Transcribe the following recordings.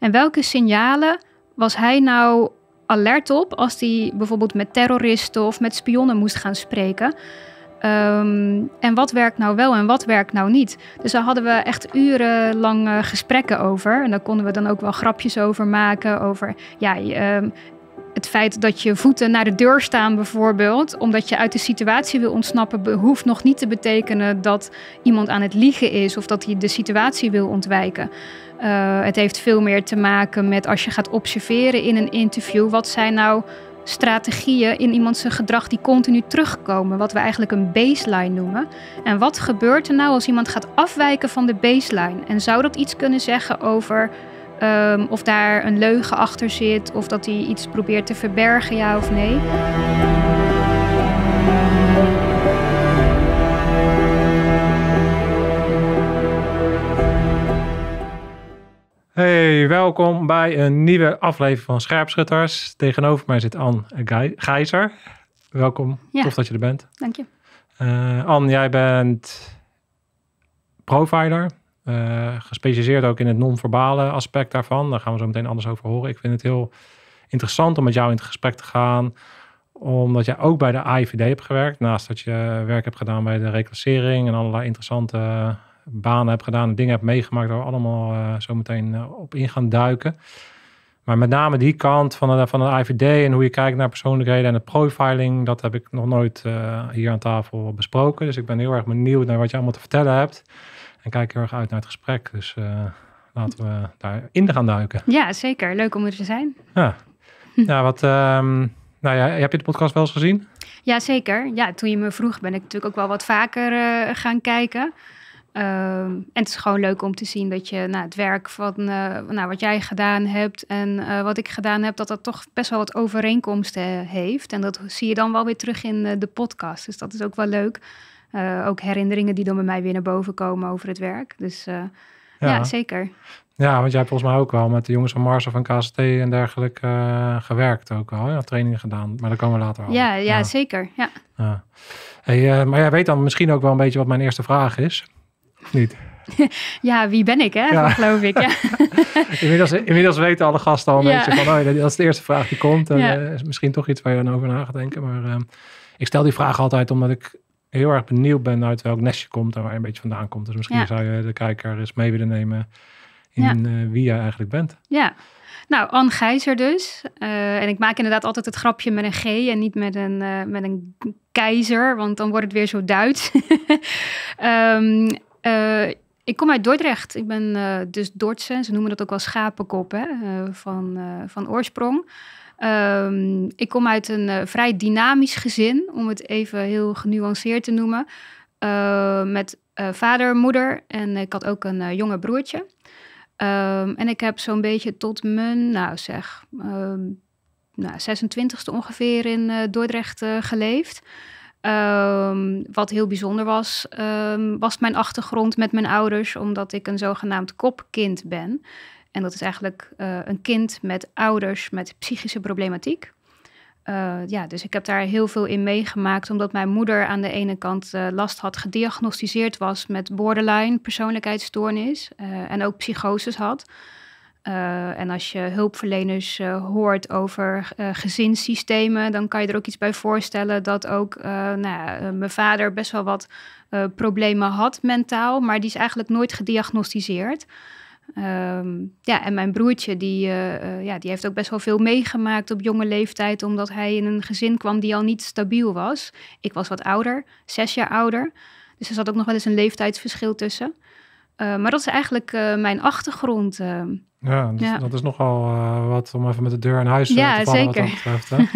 En welke signalen was hij nou alert op als hij bijvoorbeeld met terroristen of met spionnen moest gaan spreken? Ehm, en wat werkt nou wel en wat werkt nou niet? Dus daar hadden we echt urenlang gesprekken over. En daar konden we dan ook wel grapjes over maken. Over, ja, ehm, het feit dat je voeten naar de deur staan bijvoorbeeld, omdat je uit de situatie wil ontsnappen, hoeft nog niet te betekenen dat iemand aan het liegen is of dat hij de situatie wil ontwijken. Eh, het heeft veel meer te maken met als je gaat observeren in een interview, wat zijn nou strategieën in iemands gedrag die continu terugkomen, wat we eigenlijk een baseline noemen. En wat gebeurt er nou als iemand gaat afwijken van de baseline? En zou dat iets kunnen zeggen over Um, of daar een leugen achter zit of dat hij iets probeert te verbergen, ja of nee. Hey, welkom bij een nieuwe aflevering van Scherpschutters. Tegenover mij zit Anne Gijzer. Welkom, tof dat je er bent. Dank je. Uh, eh, Anne, jij bent provider, uh, gespecialiseerd ook in het non-verbale aspect daarvan. Daar gaan we zo meteen anders over horen. Ik vind het heel interessant om met jou in het gesprek te gaan. Omdat jij ook bij de AIVD hebt gewerkt. Naast dat je werk hebt gedaan bij de reclassering en allerlei interessante banen hebt gedaan. En dingen hebt meegemaakt waar we allemaal eh, zo meteen eh, op in gaan duiken. Maar met name die kant van de, van de IVD en hoe je kijkt naar persoonlijkheden en het profiling, dat heb ik nog nooit hier aan tafel besproken. Dus ik ben heel erg benieuwd naar wat je allemaal te vertellen hebt. En kijk heel erg uit naar het gesprek. Dus eh, laten we daarin gaan duiken. Ja, zeker. Leuk om er te zijn. Ja, hm. ja wat. Ehm, nou ja, heb je de podcast wel eens gezien? Ja, zeker. Ja, toen je me vroeg, ben ik natuurlijk ook wel wat vaker eh, gaan kijken. Ehm, en het is gewoon leuk om te zien dat je nou, het werk van eh, nou, wat jij gedaan hebt en wat ik gedaan heb, dat dat toch best wel wat overeenkomsten heeft. En dat zie je dan wel weer terug in de podcast. Dus dat is ook wel leuk. Eh, ook herinneringen die dan bij mij weer naar boven komen over het werk. Dus eh, ja. zeker. Ja, want jij hebt volgens mij ook wel met de jongens van Mars of van KST en dergelijke eh, gewerkt ook al Ja, trainingen gedaan, maar daar komen we later al. Ja, ja, zeker. Ja. Hey, maar jij weet dan misschien ook wel een beetje wat mijn eerste vraag is, niet? ja, wie ben ik, hè? Ja. Geloof ik. Ja. inmiddels, inmiddels weten alle gasten al een beetje van, oh, dat is de eerste vraag die komt. misschien toch iets waar je dan over na gaat denken. Maar ik stel die vraag altijd omdat ik heel erg benieuwd ben uit welk nestje komt en waar je een beetje vandaan komt. Dus misschien zou je de kijker eens mee willen nemen in eh, wie jij eigenlijk bent. Ja, nou, Anne Gijzer dus. Eh, en ik maak inderdaad altijd het grapje met een G en niet met een, eh, met een keizer, want dan wordt het weer zo Duits. Ehm, ik kom uit Dordrecht. Ik ben dus Dordtse. Ze noemen dat ook wel schapenkop hè, van, van oorsprong. Ehm, ik kom uit een eh, vrij dynamisch gezin, om het even heel genuanceerd te noemen. Ehm, met uh, vader, moeder en ik had ook een eh, jonge broertje. Ehm, en ik heb zo'n beetje tot mijn, nou zeg, um, nou, 26e ongeveer in Dordrecht geleefd. wat heel bijzonder was, was mijn achtergrond met mijn ouders, omdat ik een zogenaamd kopkind ben. En dat is eigenlijk eh, een kind met ouders met psychische problematiek. Eh, ja, dus ik heb daar heel veel in meegemaakt, omdat mijn moeder aan de ene kant eh, last had, gediagnosticeerd was met borderline persoonlijkheidsstoornis en ook psychoses had. en als je hulpverleners hoort over gezinssystemen, dan kan je er ook iets bij voorstellen dat ook nou, mijn vader best wel wat problemen had mentaal, maar die is eigenlijk nooit gediagnosticeerd. Ehm, ja, en mijn broertje, die, eh, eh, ja, die heeft ook best wel veel meegemaakt op jonge leeftijd, omdat hij in een gezin kwam die al niet stabiel was. Ik was wat ouder, zes jaar ouder. Dus er zat ook nog wel eens een leeftijdsverschil tussen. Eh, maar dat is eigenlijk mijn achtergrond. Ehm. ja, dus dat is nogal wat om even met de deur in huis ja, te vallen zeker.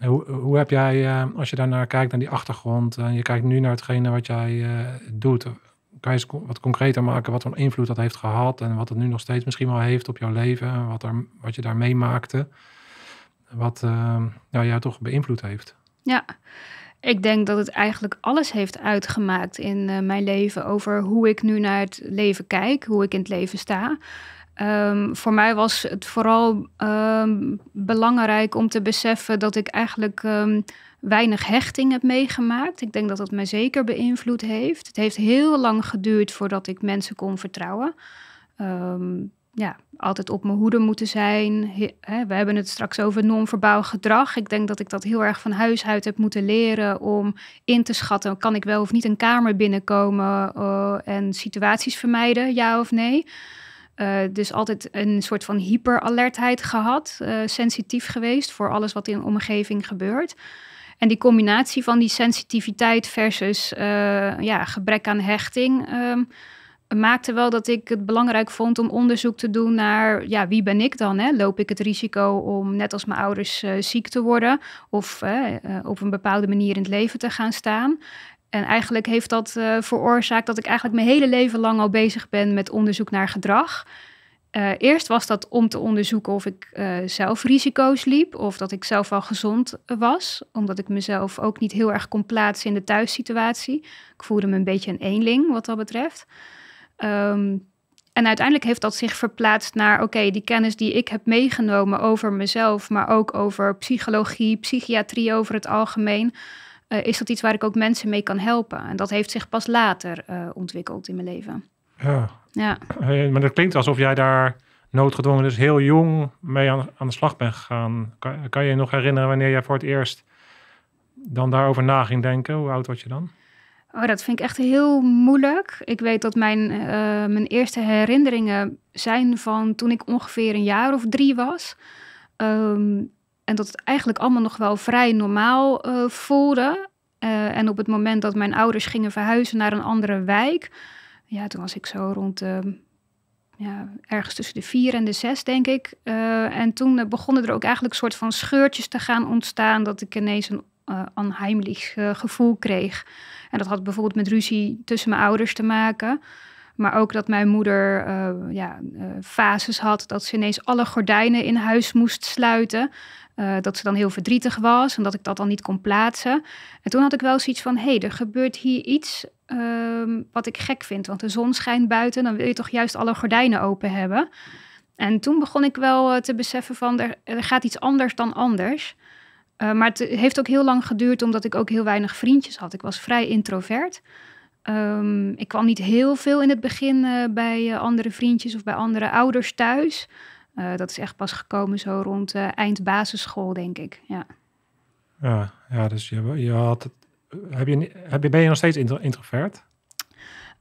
hoe, hoe, heb jij, als je daarnaar kijkt, naar die achtergrond, en je kijkt nu naar hetgene wat jij doet, kan je eens wat concreter maken wat voor invloed dat heeft gehad en wat het nu nog steeds misschien wel heeft op jouw leven, wat, er, wat je daar meemaakte, wat ehm, nou jou toch beïnvloed heeft? Ja, ik denk dat het eigenlijk alles heeft uitgemaakt in eh, mijn leven over hoe ik nu naar het leven kijk, hoe ik in het leven sta. Ehm, voor mij was het vooral ehm, belangrijk om te beseffen dat ik eigenlijk weinig hechting heb meegemaakt. Ik denk dat dat mij zeker beïnvloed heeft. Het heeft heel lang geduurd voordat ik mensen kon vertrouwen. Ehm, ja, altijd op mijn hoede moeten zijn. we hebben het straks over non-verbaal gedrag. Ik denk dat ik dat heel erg van huis uit heb moeten leren om in te schatten: kan ik wel of niet een kamer binnenkomen eh, en situaties vermijden, ja of nee. Eh, dus altijd een soort van hyperalertheid gehad, eh, sensitief geweest voor alles wat in de omgeving gebeurt. En die combinatie van die sensitiviteit versus eh, ja, gebrek aan hechting. Ehm, maakte wel dat ik het belangrijk vond om onderzoek te doen naar ja, wie ben ik dan? Hè? Loop ik het risico om net als mijn ouders eh, ziek te worden of eh, op een bepaalde manier in het leven te gaan staan? En eigenlijk heeft dat veroorzaakt dat ik eigenlijk mijn hele leven lang al bezig ben met onderzoek naar gedrag. Eh, eerst was dat om te onderzoeken of ik eh, zelf risico's liep of dat ik zelf al gezond was, omdat ik mezelf ook niet heel erg kon plaatsen in de thuissituatie. Ik voelde me een beetje een eenling wat dat betreft. Ehm, en uiteindelijk heeft dat zich verplaatst naar, oké, die kennis die ik heb meegenomen over mezelf, maar ook over psychologie, psychiatrie over het algemeen, eh, is dat iets waar ik ook mensen mee kan helpen. En dat heeft zich pas later ontwikkeld in mijn leven. Ja. ja. maar dat klinkt alsof jij daar noodgedwongen dus heel jong mee aan, de slag bent gegaan. Kan, kan, je je nog herinneren wanneer jij voor het eerst dan daarover na ging denken? Hoe oud was je dan? Oh, dat vind ik echt heel moeilijk. Ik weet dat mijn, eh, mijn eerste herinneringen zijn van toen ik ongeveer een jaar of drie was. Ehm, en dat het eigenlijk allemaal nog wel vrij normaal eh, voelde. Eh, en op het moment dat mijn ouders gingen verhuizen naar een andere wijk, ja, toen was ik zo rond de, ja, ergens tussen de vier en de zes, denk ik. Eh, en toen eh, begonnen er ook eigenlijk soort van scheurtjes te gaan ontstaan, dat ik ineens een uh, eh, onheimlich gevoel kreeg. En dat had bijvoorbeeld met ruzie tussen mijn ouders te maken. Maar ook dat mijn moeder ja, uh, fases had dat ze ineens alle gordijnen in huis moest sluiten. dat ze dan heel verdrietig was en dat ik dat dan niet kon plaatsen. En toen had ik wel zoiets van: hé, hey, er gebeurt hier iets Ehm, wat ik gek vind, want de zon schijnt buiten, dan wil je toch juist alle gordijnen open hebben. En toen begon ik wel eh, te beseffen van er, gaat iets anders dan anders. Eh, maar het heeft ook heel lang geduurd omdat ik ook heel weinig vriendjes had. Ik was vrij introvert. Ehm, ik kwam niet heel veel in het begin eh, bij andere vriendjes of bij andere ouders thuis. dat is echt pas gekomen zo rond eind basisschool, denk ik. Ja, ja, ja dus je, je had het heb je, ben je nog steeds introvert?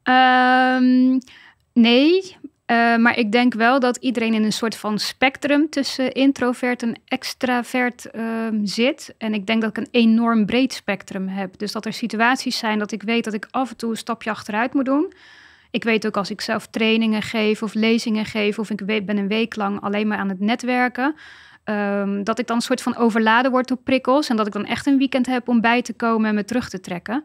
Ehm, nee, eh, maar ik denk wel dat iedereen in een soort van spectrum tussen introvert en extravert ehm, zit. En ik denk dat ik een enorm breed spectrum heb. Dus dat er situaties zijn dat ik weet dat ik af en toe een stapje achteruit moet doen. Ik weet ook als ik zelf trainingen geef of lezingen geef of ik ben een week lang alleen maar aan het netwerken. Ehm, dat ik dan een soort van overladen word door prikkels. En dat ik dan echt een weekend heb om bij te komen en me terug te trekken.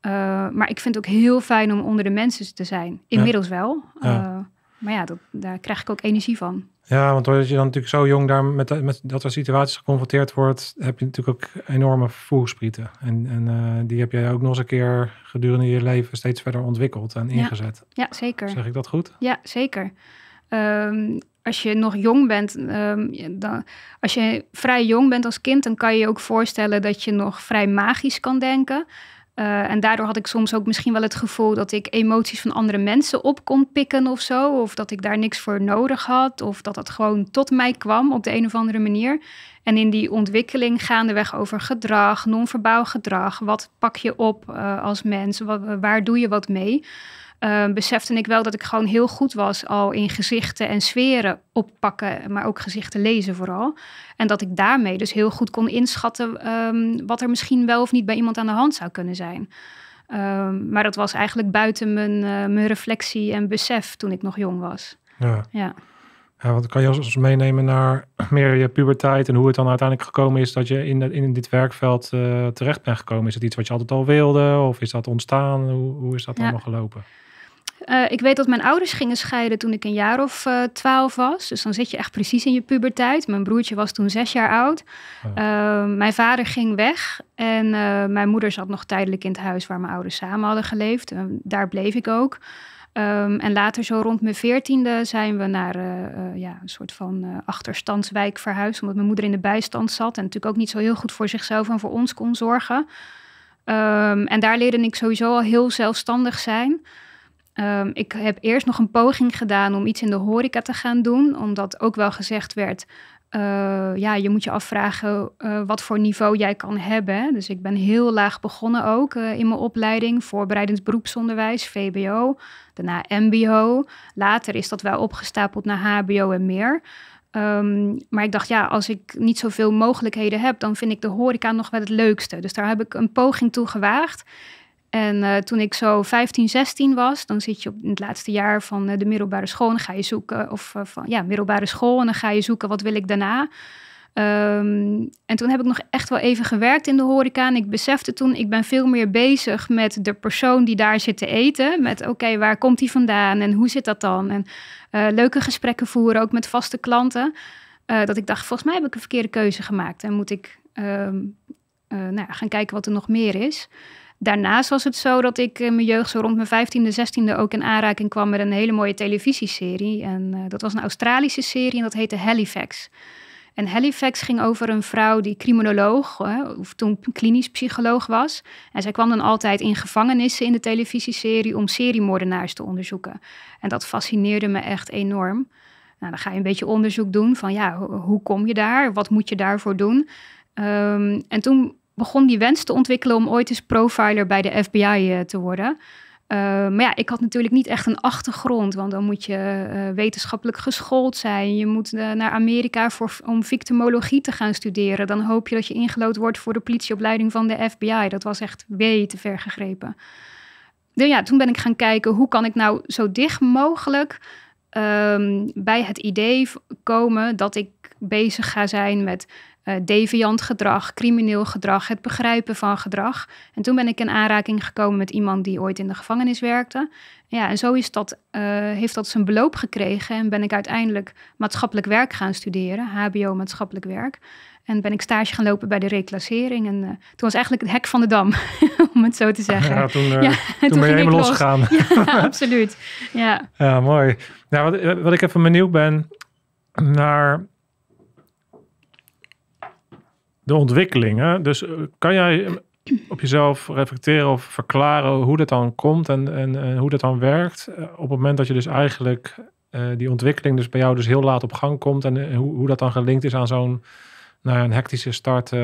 Eh, maar ik vind het ook heel fijn om onder de mensen te zijn. Inmiddels wel. Eh, maar ja, dat, daar krijg ik ook energie van. Ja, want als je dan natuurlijk zo jong daar met, met dat soort situaties geconfronteerd wordt, heb je natuurlijk ook enorme voelsprieten. En, en eh, die heb jij ook nog eens een keer gedurende je leven steeds verder ontwikkeld en ingezet. Ja, zeker. Zeg ik dat goed? Ja, zeker. Ehm, als je nog jong bent, ehm, als je vrij jong bent als kind, dan kan je je ook voorstellen dat je nog vrij magisch kan denken. Eh, en daardoor had ik soms ook misschien wel het gevoel dat ik emoties van andere mensen op kon pikken of zo. Of dat ik daar niks voor nodig had. Of dat dat gewoon tot mij kwam op de een of andere manier. En in die ontwikkeling gaandeweg over gedrag, non-verbaal gedrag. Wat pak je op eh, als mens? waar doe je wat mee? Ehm, besefte ik wel dat ik gewoon heel goed was al in gezichten en sferen oppakken, maar ook gezichten lezen vooral. En dat ik daarmee dus heel goed kon inschatten ehm, wat er misschien wel of niet bij iemand aan de hand zou kunnen zijn. Ehm, maar dat was eigenlijk buiten mijn, eh, mijn reflectie en besef toen ik nog jong was. Ja. ja. Ja, want kan je ons meenemen naar meer je puberteit en hoe het dan uiteindelijk gekomen is dat je in, in dit werkveld eh, terecht bent gekomen? Is het iets wat je altijd al wilde of is dat ontstaan? Hoe, hoe is dat allemaal gelopen? Eh, ik weet dat mijn ouders gingen scheiden toen ik een jaar of eh, twaalf was. Dus dan zit je echt precies in je puberteit. Mijn broertje was toen zes jaar oud. Oh. Ehm, mijn vader ging weg. En eh, mijn moeder zat nog tijdelijk in het huis waar mijn ouders samen hadden geleefd. Ehm, daar bleef ik ook. Ehm, en later, zo rond mijn veertiende, zijn we naar ja, een soort van achterstandswijk verhuisd. Omdat mijn moeder in de bijstand zat. En natuurlijk ook niet zo heel goed voor zichzelf en voor ons kon zorgen. en daar leerde ik sowieso al heel zelfstandig zijn. Ehm, ik heb eerst nog een poging gedaan om iets in de horeca te gaan doen, omdat ook wel gezegd werd, eh, ja, je moet je afvragen eh, wat voor niveau jij kan hebben. Dus ik ben heel laag begonnen ook eh, in mijn opleiding, voorbereidend beroepsonderwijs, VBO, daarna MBO. Later is dat wel opgestapeld naar HBO en meer. Ehm, maar ik dacht, ja, als ik niet zoveel mogelijkheden heb, dan vind ik de horeca nog wel het leukste. Dus daar heb ik een poging toe gewaagd. En eh, toen ik zo 15, 16 was, dan zit je op, in het laatste jaar van eh, de middelbare school. En ga je zoeken, of eh, van ja, middelbare school. En dan ga je zoeken, wat wil ik daarna? Um, en toen heb ik nog echt wel even gewerkt in de horeca. En ik besefte toen, ik ben veel meer bezig met de persoon die daar zit te eten. Met oké, waar komt die vandaan en hoe zit dat dan? En leuke gesprekken voeren, ook met vaste klanten. dat ik dacht, volgens mij heb ik een verkeerde keuze gemaakt. En moet ik ehm, nou, gaan kijken wat er nog meer is. Daarnaast was het zo dat ik in eh, mijn jeugd zo rond mijn 15e, 16e ook in aanraking kwam met een hele mooie televisieserie. En eh, dat was een Australische serie en dat heette Halifax. En Halifax ging over een vrouw die criminoloog, of toen klinisch psycholoog was. En zij kwam dan altijd in gevangenissen in de televisieserie om seriemoordenaars te onderzoeken. En dat fascineerde me echt enorm. Nou, dan ga je een beetje onderzoek doen van ja, hoe kom je daar? Wat moet je daarvoor doen? Ehm, en toen begon die wens te ontwikkelen om ooit eens profiler bij de FBI eh, te worden. Eh, maar ja, ik had natuurlijk niet echt een achtergrond, want dan moet je eh, wetenschappelijk geschoold zijn. Je moet naar Amerika voor, om victimologie te gaan studeren. Dan hoop je dat je ingelood wordt voor de politieopleiding van de FBI. Dat was echt way te ver gegrepen. Dus ja, toen ben ik gaan kijken hoe kan ik nou zo dicht mogelijk ehm, bij het idee komen dat ik bezig ga zijn met uh, deviant gedrag, crimineel gedrag, het begrijpen van gedrag. En toen ben ik in aanraking gekomen met iemand die ooit in de gevangenis werkte. Ja, en zo is dat, eh, heeft dat zijn beloop gekregen en ben ik uiteindelijk maatschappelijk werk gaan studeren, HBO maatschappelijk werk. En ben ik stage gaan lopen bij de reclassering. En eh, toen was eigenlijk het hek van de dam, om het zo te zeggen. Ja, toen, toen, ben je helemaal losgegaan. absoluut. Ja, ja mooi. Nou, wat, wat, ik even benieuwd ben naar de ontwikkelingen. Dus eh, kan jij eh, op jezelf reflecteren of verklaren hoe dat dan komt en, en, hoe dat dan werkt? Eh, op het moment dat je dus eigenlijk die ontwikkeling dus bij jou dus heel laat op gang komt en hoe, hoe dat dan gelinkt is aan zo'n nou ja, een hectische start in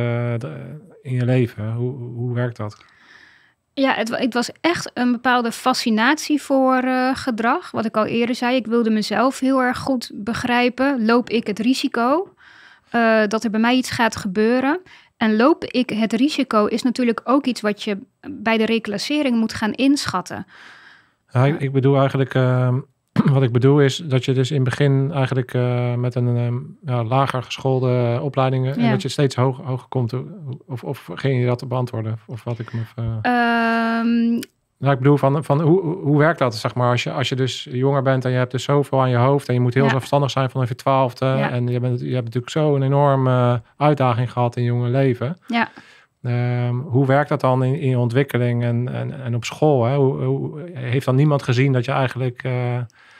je leven. Hoe, hoe werkt dat? Ja, het, het, was echt een bepaalde fascinatie voor gedrag. Wat ik al eerder zei, ik wilde mezelf heel erg goed begrijpen. Loop ik het risico? Eh, dat er bij mij iets gaat gebeuren. En loop ik het risico is natuurlijk ook iets wat je bij de reclassering moet gaan inschatten. Ja, ik, bedoel eigenlijk, ehm, wat ik bedoel is dat je dus in het begin eigenlijk eh, met een ehm, lager geschoolde opleidingen en dat je steeds hoog, hoger komt. Of, of, ging je dat beantwoorden? Of wat ik me. Ehm, nou, ik bedoel, van, van hoe, hoe werkt dat, zeg maar? Als je, als je dus jonger bent en je hebt dus zoveel aan je hoofd... en je moet heel ja. verstandig zijn vanaf je twaalfde... en je, bent, je hebt natuurlijk zo'n enorme eh, uitdaging gehad in je jonge leven. Ja. Ehm, hoe werkt dat dan in, in je ontwikkeling en, en, en op school? Hè? Hoe, heeft dan niemand gezien dat je eigenlijk... Eh,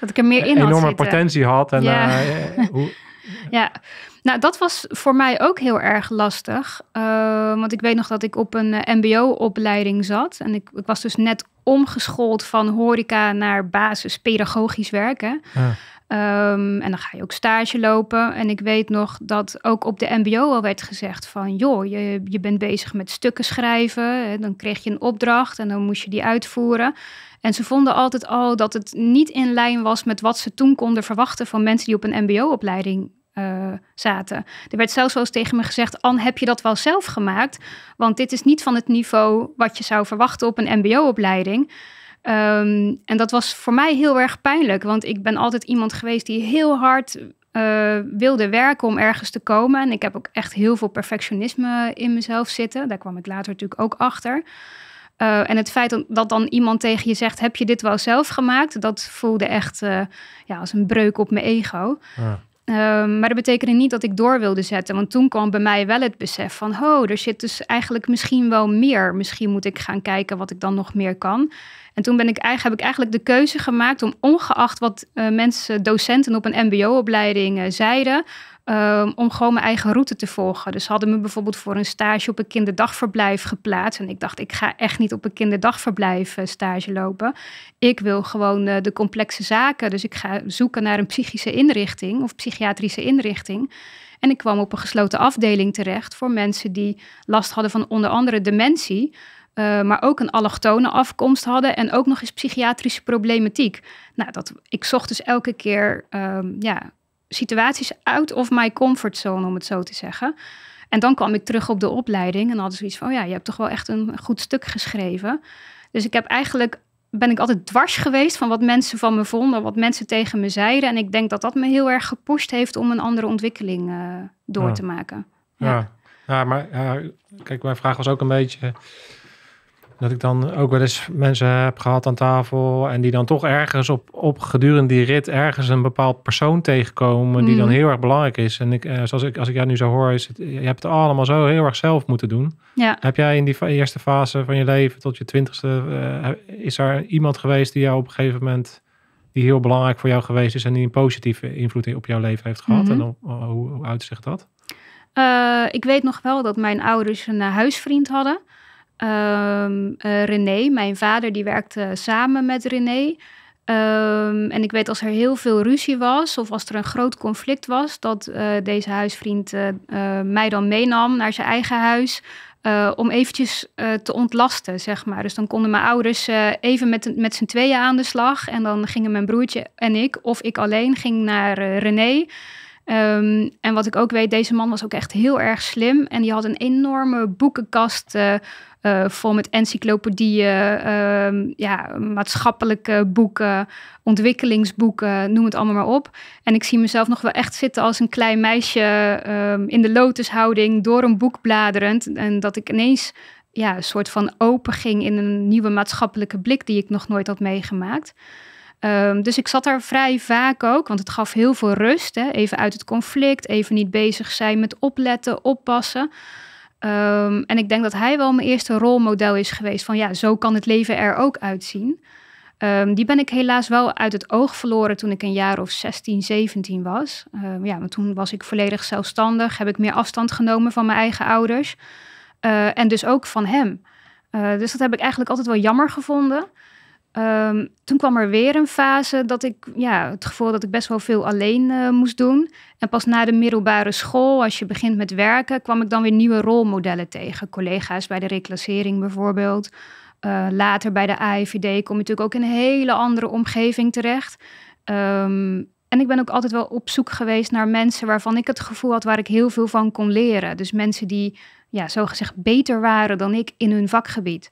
dat ik er meer in enorme potentie had. En, ja. Eh, hoe, ja, nou, dat was voor mij ook heel erg lastig. Eh, want ik weet nog dat ik op een eh, MBO-opleiding zat. En ik, ik, was dus net omgeschoold van horeca naar basispedagogisch werken. Ja. Ehm, en dan ga je ook stage lopen. En ik weet nog dat ook op de MBO al werd gezegd: van joh, je, je bent bezig met stukken schrijven. Hè, dan kreeg je een opdracht en dan moest je die uitvoeren. En ze vonden altijd al dat het niet in lijn was met wat ze toen konden verwachten van mensen die op een MBO-opleiding uh, zaten. Er werd zelfs wel eens tegen me gezegd: An, heb je dat wel zelf gemaakt? Want dit is niet van het niveau wat je zou verwachten op een MBO-opleiding. Ehm, en dat was voor mij heel erg pijnlijk, want ik ben altijd iemand geweest die heel hard eh, wilde werken om ergens te komen. En ik heb ook echt heel veel perfectionisme in mezelf zitten. Daar kwam ik later natuurlijk ook achter. Eh, en het feit dat dan iemand tegen je zegt: Heb je dit wel zelf gemaakt? Dat voelde echt ja, als een breuk op mijn ego. Ja. Ehm, maar dat betekende niet dat ik door wilde zetten. Want toen kwam bij mij wel het besef van: oh, er zit dus eigenlijk misschien wel meer. Misschien moet ik gaan kijken wat ik dan nog meer kan. En toen ben ik, heb ik eigenlijk de keuze gemaakt om, ongeacht wat eh, mensen, docenten op een MBO-opleiding eh, zeiden, Ehm, om gewoon mijn eigen route te volgen. Dus hadden me bijvoorbeeld voor een stage op een kinderdagverblijf geplaatst. En ik dacht, ik ga echt niet op een kinderdagverblijf eh, stage lopen. Ik wil gewoon eh, de complexe zaken. Dus ik ga zoeken naar een psychische inrichting of psychiatrische inrichting. En ik kwam op een gesloten afdeling terecht voor mensen die last hadden van onder andere dementie. Eh, maar ook een allochtone afkomst hadden en ook nog eens psychiatrische problematiek. Nou, dat, ik zocht dus elke keer ehm, ja, situaties uit of my comfortzone, om het zo te zeggen. En dan kwam ik terug op de opleiding en hadden ze iets van, oh ja, je hebt toch wel echt een goed stuk geschreven. Dus ik heb eigenlijk, ben ik altijd dwars geweest van wat mensen van me vonden, wat mensen tegen me zeiden. En ik denk dat dat me heel erg gepusht heeft om een andere ontwikkeling eh, door te maken. Ja, ja. ja maar kijk, mijn vraag was ook een beetje, dat ik dan ook wel eens mensen heb gehad aan tafel. En die dan toch ergens op, op gedurende die rit ergens een bepaald persoon tegenkomen. Die dan mhm. heel erg belangrijk is. En ik, eh, zoals ik, als ik jou nu zo hoor, is je hebt het allemaal zo heel erg zelf moeten doen. Heb jij in die eerste fase van je leven tot je twintigste, eh, is er iemand geweest die jou op een gegeven moment, die heel belangrijk voor jou geweest is en die een positieve invloed op jouw leven heeft gehad? Mhm. En eh, hoe, hoe uit zich dat? ik weet nog wel dat mijn ouders een huisvriend hadden. Ehm, eh, René, mijn vader, die werkte samen met René. Ehm, en ik weet als er heel veel ruzie was of als er een groot conflict was, dat eh, deze huisvriend eh, mij dan meenam naar zijn eigen huis. om eventjes te ontlasten, zeg maar. Dus dan konden mijn ouders even met, met z'n tweeën aan de slag. En dan gingen mijn broertje en ik, of ik alleen, ging naar René. Ehm, en wat ik ook weet, deze man was ook echt heel erg slim. En die had een enorme boekenkast eh, vol met encyclopedieën, ehm, ja, maatschappelijke boeken, ontwikkelingsboeken, noem het allemaal maar op. En ik zie mezelf nog wel echt zitten als een klein meisje ehm, in de lotushouding door een boek bladerend. En dat ik ineens ja, een soort van open ging in een nieuwe maatschappelijke blik die ik nog nooit had meegemaakt. Ehm, dus ik zat daar vrij vaak ook, want het gaf heel veel rust. Hè? Even uit het conflict, even niet bezig zijn met opletten, oppassen. Ehm, en ik denk dat hij wel mijn eerste rolmodel is geweest van ja, zo kan het leven er ook uitzien. Ehm, die ben ik helaas wel uit het oog verloren toen ik een jaar of 16, 17 was. Ehm, ja, want toen was ik volledig zelfstandig, heb ik meer afstand genomen van mijn eigen ouders. Eh, en dus ook van hem. Eh, dus dat heb ik eigenlijk altijd wel jammer gevonden. Ehm, toen kwam er weer een fase dat ik ja, het gevoel dat ik best wel veel alleen eh, moest doen. En pas na de middelbare school, als je begint met werken, kwam ik dan weer nieuwe rolmodellen tegen. Collega's bij de reclassering bijvoorbeeld. Eh, later bij de AIVD kom je natuurlijk ook in een hele andere omgeving terecht. Ehm, en ik ben ook altijd wel op zoek geweest naar mensen waarvan ik het gevoel had waar ik heel veel van kon leren. Dus mensen die ja, zogezegd beter waren dan ik in hun vakgebied.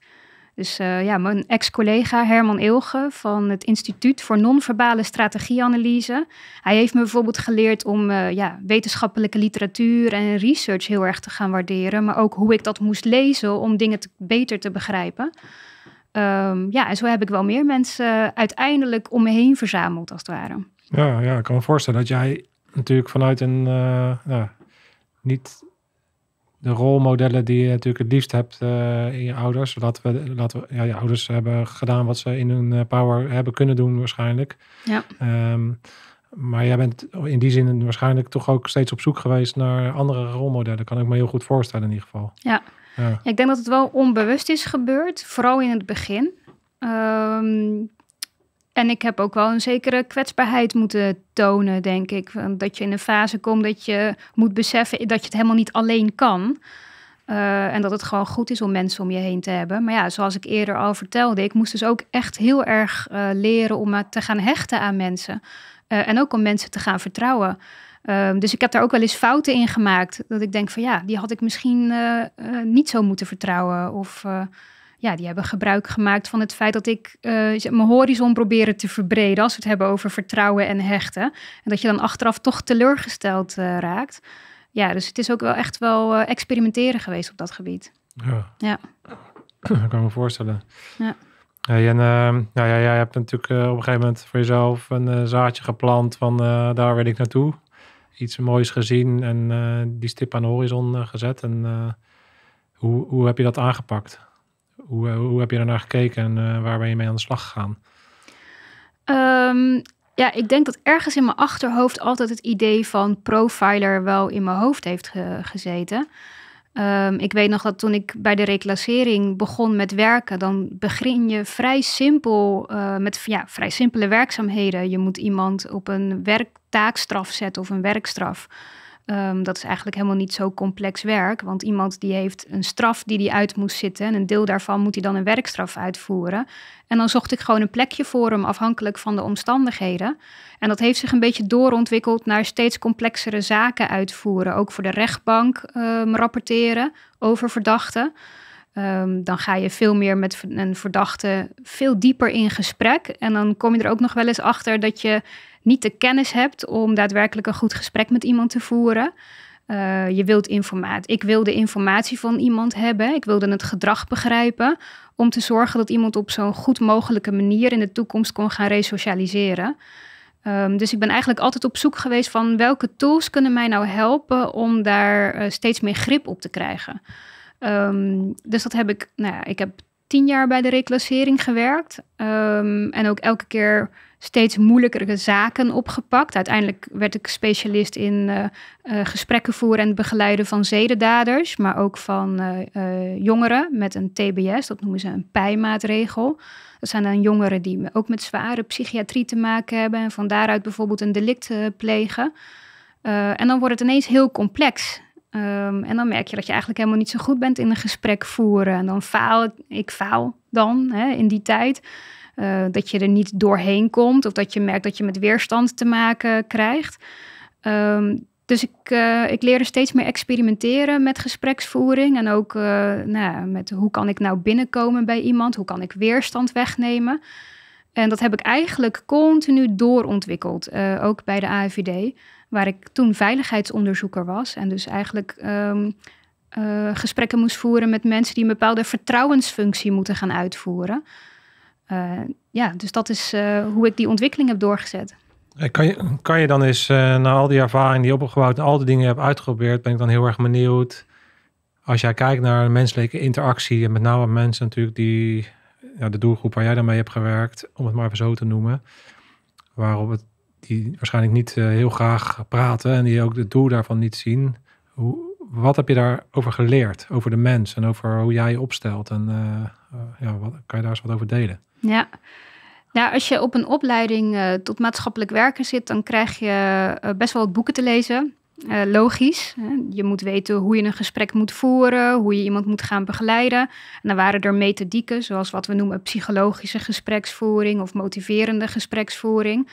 Dus eh, ja, mijn ex-collega Herman Ilge van het Instituut voor Non-Verbale Strategieanalyse. Hij heeft me bijvoorbeeld geleerd om eh, ja, wetenschappelijke literatuur en research heel erg te gaan waarderen. Maar ook hoe ik dat moest lezen om dingen beter te begrijpen. Ehm, ja, en zo heb ik wel meer mensen eh, uiteindelijk om me heen verzameld, als het ware. Ja, ja ik kan me voorstellen dat jij natuurlijk vanuit een nou, niet de rolmodellen die je natuurlijk het liefst hebt eh, in je ouders. Laten we, laten we, ja, je ouders hebben gedaan wat ze in hun eh, power hebben kunnen doen waarschijnlijk. Ja. Ehm, maar jij bent in die zin waarschijnlijk toch ook steeds op zoek geweest naar andere rolmodellen. Kan ik me heel goed voorstellen in ieder geval. Ja, ja. ik denk dat het wel onbewust is gebeurd, vooral in het begin. Ehm, en ik heb ook wel een zekere kwetsbaarheid moeten tonen, denk ik. Dat je in een fase komt dat je moet beseffen dat je het helemaal niet alleen kan. Eh, en dat het gewoon goed is om mensen om je heen te hebben. Maar ja, zoals ik eerder al vertelde, ik moest dus ook echt heel erg eh, leren om me eh, te gaan hechten aan mensen. en ook om mensen te gaan vertrouwen. Ehm, dus ik heb daar ook wel eens fouten in gemaakt. Dat ik denk van ja, die had ik misschien niet zo moeten vertrouwen. Of ja, die hebben gebruik gemaakt van het feit dat ik eh, mijn horizon proberen te verbreden. Als we het hebben over vertrouwen en hechten. En dat je dan achteraf toch teleurgesteld eh, raakt. Ja, dus het is ook wel echt wel eh, experimenteren geweest op dat gebied. Ja. ja. kan ik me voorstellen. Ja. en ehm, nou ja, jij hebt natuurlijk op een gegeven moment voor jezelf een zaadje geplant van daar wil ik naartoe. Iets moois gezien en die stip aan horizon gezet. En hoe, hoe heb je dat aangepakt? Eh, hoe, heb je daarnaar gekeken en eh, waar ben je mee aan de slag gegaan? Ehm, ja, ik denk dat ergens in mijn achterhoofd altijd het idee van profiler wel in mijn hoofd heeft gezeten. Ehm, ik weet nog dat toen ik bij de reclassering begon met werken, dan begin je vrij simpel eh, met ja, vrij simpele werkzaamheden. Je moet iemand op een werktaakstraf zetten of een werkstraf. Ehm, dat is eigenlijk helemaal niet zo complex werk. Want iemand die heeft een straf die hij uit moest zitten. En een deel daarvan moet hij dan een werkstraf uitvoeren. En dan zocht ik gewoon een plekje voor hem afhankelijk van de omstandigheden. En dat heeft zich een beetje doorontwikkeld naar steeds complexere zaken uitvoeren. Ook voor de rechtbank ehm, rapporteren over verdachten. Ehm, dan ga je veel meer met een verdachte veel dieper in gesprek. En dan kom je er ook nog wel eens achter dat je niet de kennis hebt om daadwerkelijk een goed gesprek met iemand te voeren. Eh, je wilt informatie. Ik wilde informatie van iemand hebben. Ik wilde het gedrag begrijpen. Om te zorgen dat iemand op zo'n goed mogelijke manier in de toekomst kon gaan resocialiseren. Ehm, dus ik ben eigenlijk altijd op zoek geweest van welke tools kunnen mij nou helpen om daar eh, steeds meer grip op te krijgen. Ehm, dus dat heb ik, nou ja, ik heb tien jaar bij de reclassering gewerkt. Ehm, en ook elke keer steeds moeilijkere zaken opgepakt. Uiteindelijk werd ik specialist in eh, eh, gesprekken voeren en begeleiden van zedendaders, maar ook van eh, jongeren met een TBS, dat noemen ze een pijmaatregel. Dat zijn dan jongeren die ook met zware psychiatrie te maken hebben en van daaruit bijvoorbeeld een delict plegen. en dan wordt het ineens heel complex. Ehm, en dan merk je dat je eigenlijk helemaal niet zo goed bent in een gesprek voeren. En dan faal ik, faal dan hè, in die tijd. Eh, dat je er niet doorheen komt of dat je merkt dat je met weerstand te maken krijgt. Ehm, dus ik, uh, ik leerde steeds meer experimenteren met gespreksvoering en ook eh, nou, met hoe kan ik nou binnenkomen bij iemand, hoe kan ik weerstand wegnemen. En dat heb ik eigenlijk continu doorontwikkeld, ook bij de AFVD, waar ik toen veiligheidsonderzoeker was en dus eigenlijk ehm, gesprekken moest voeren met mensen die een bepaalde vertrouwensfunctie moeten gaan uitvoeren. Eh, ja, dus dat is eh, hoe ik die ontwikkeling heb doorgezet. Eh, kan je, kan je dan eens, na al die ervaring die je opgebouwd en al die dingen hebt uitgeprobeerd, ben ik dan heel erg benieuwd. Als jij kijkt naar menselijke interactie, en met name mensen natuurlijk die, ja, de doelgroep waar jij daarmee hebt gewerkt, om het maar even zo te noemen, waarop het, die waarschijnlijk niet heel graag praten en die ook het doel daarvan niet zien. Hoe, wat heb je daarover geleerd? Over de mens en over hoe jij je opstelt. En eh, eh, ja, wat, kan je daar eens wat over delen? Ja. Nou, als je op een opleiding eh, tot maatschappelijk werken zit, dan krijg je best wel wat boeken te lezen. logisch. Je moet weten hoe je een gesprek moet voeren, hoe je iemand moet gaan begeleiden. En dan waren er methodieken, zoals wat we noemen psychologische gespreksvoering of motiverende gespreksvoering.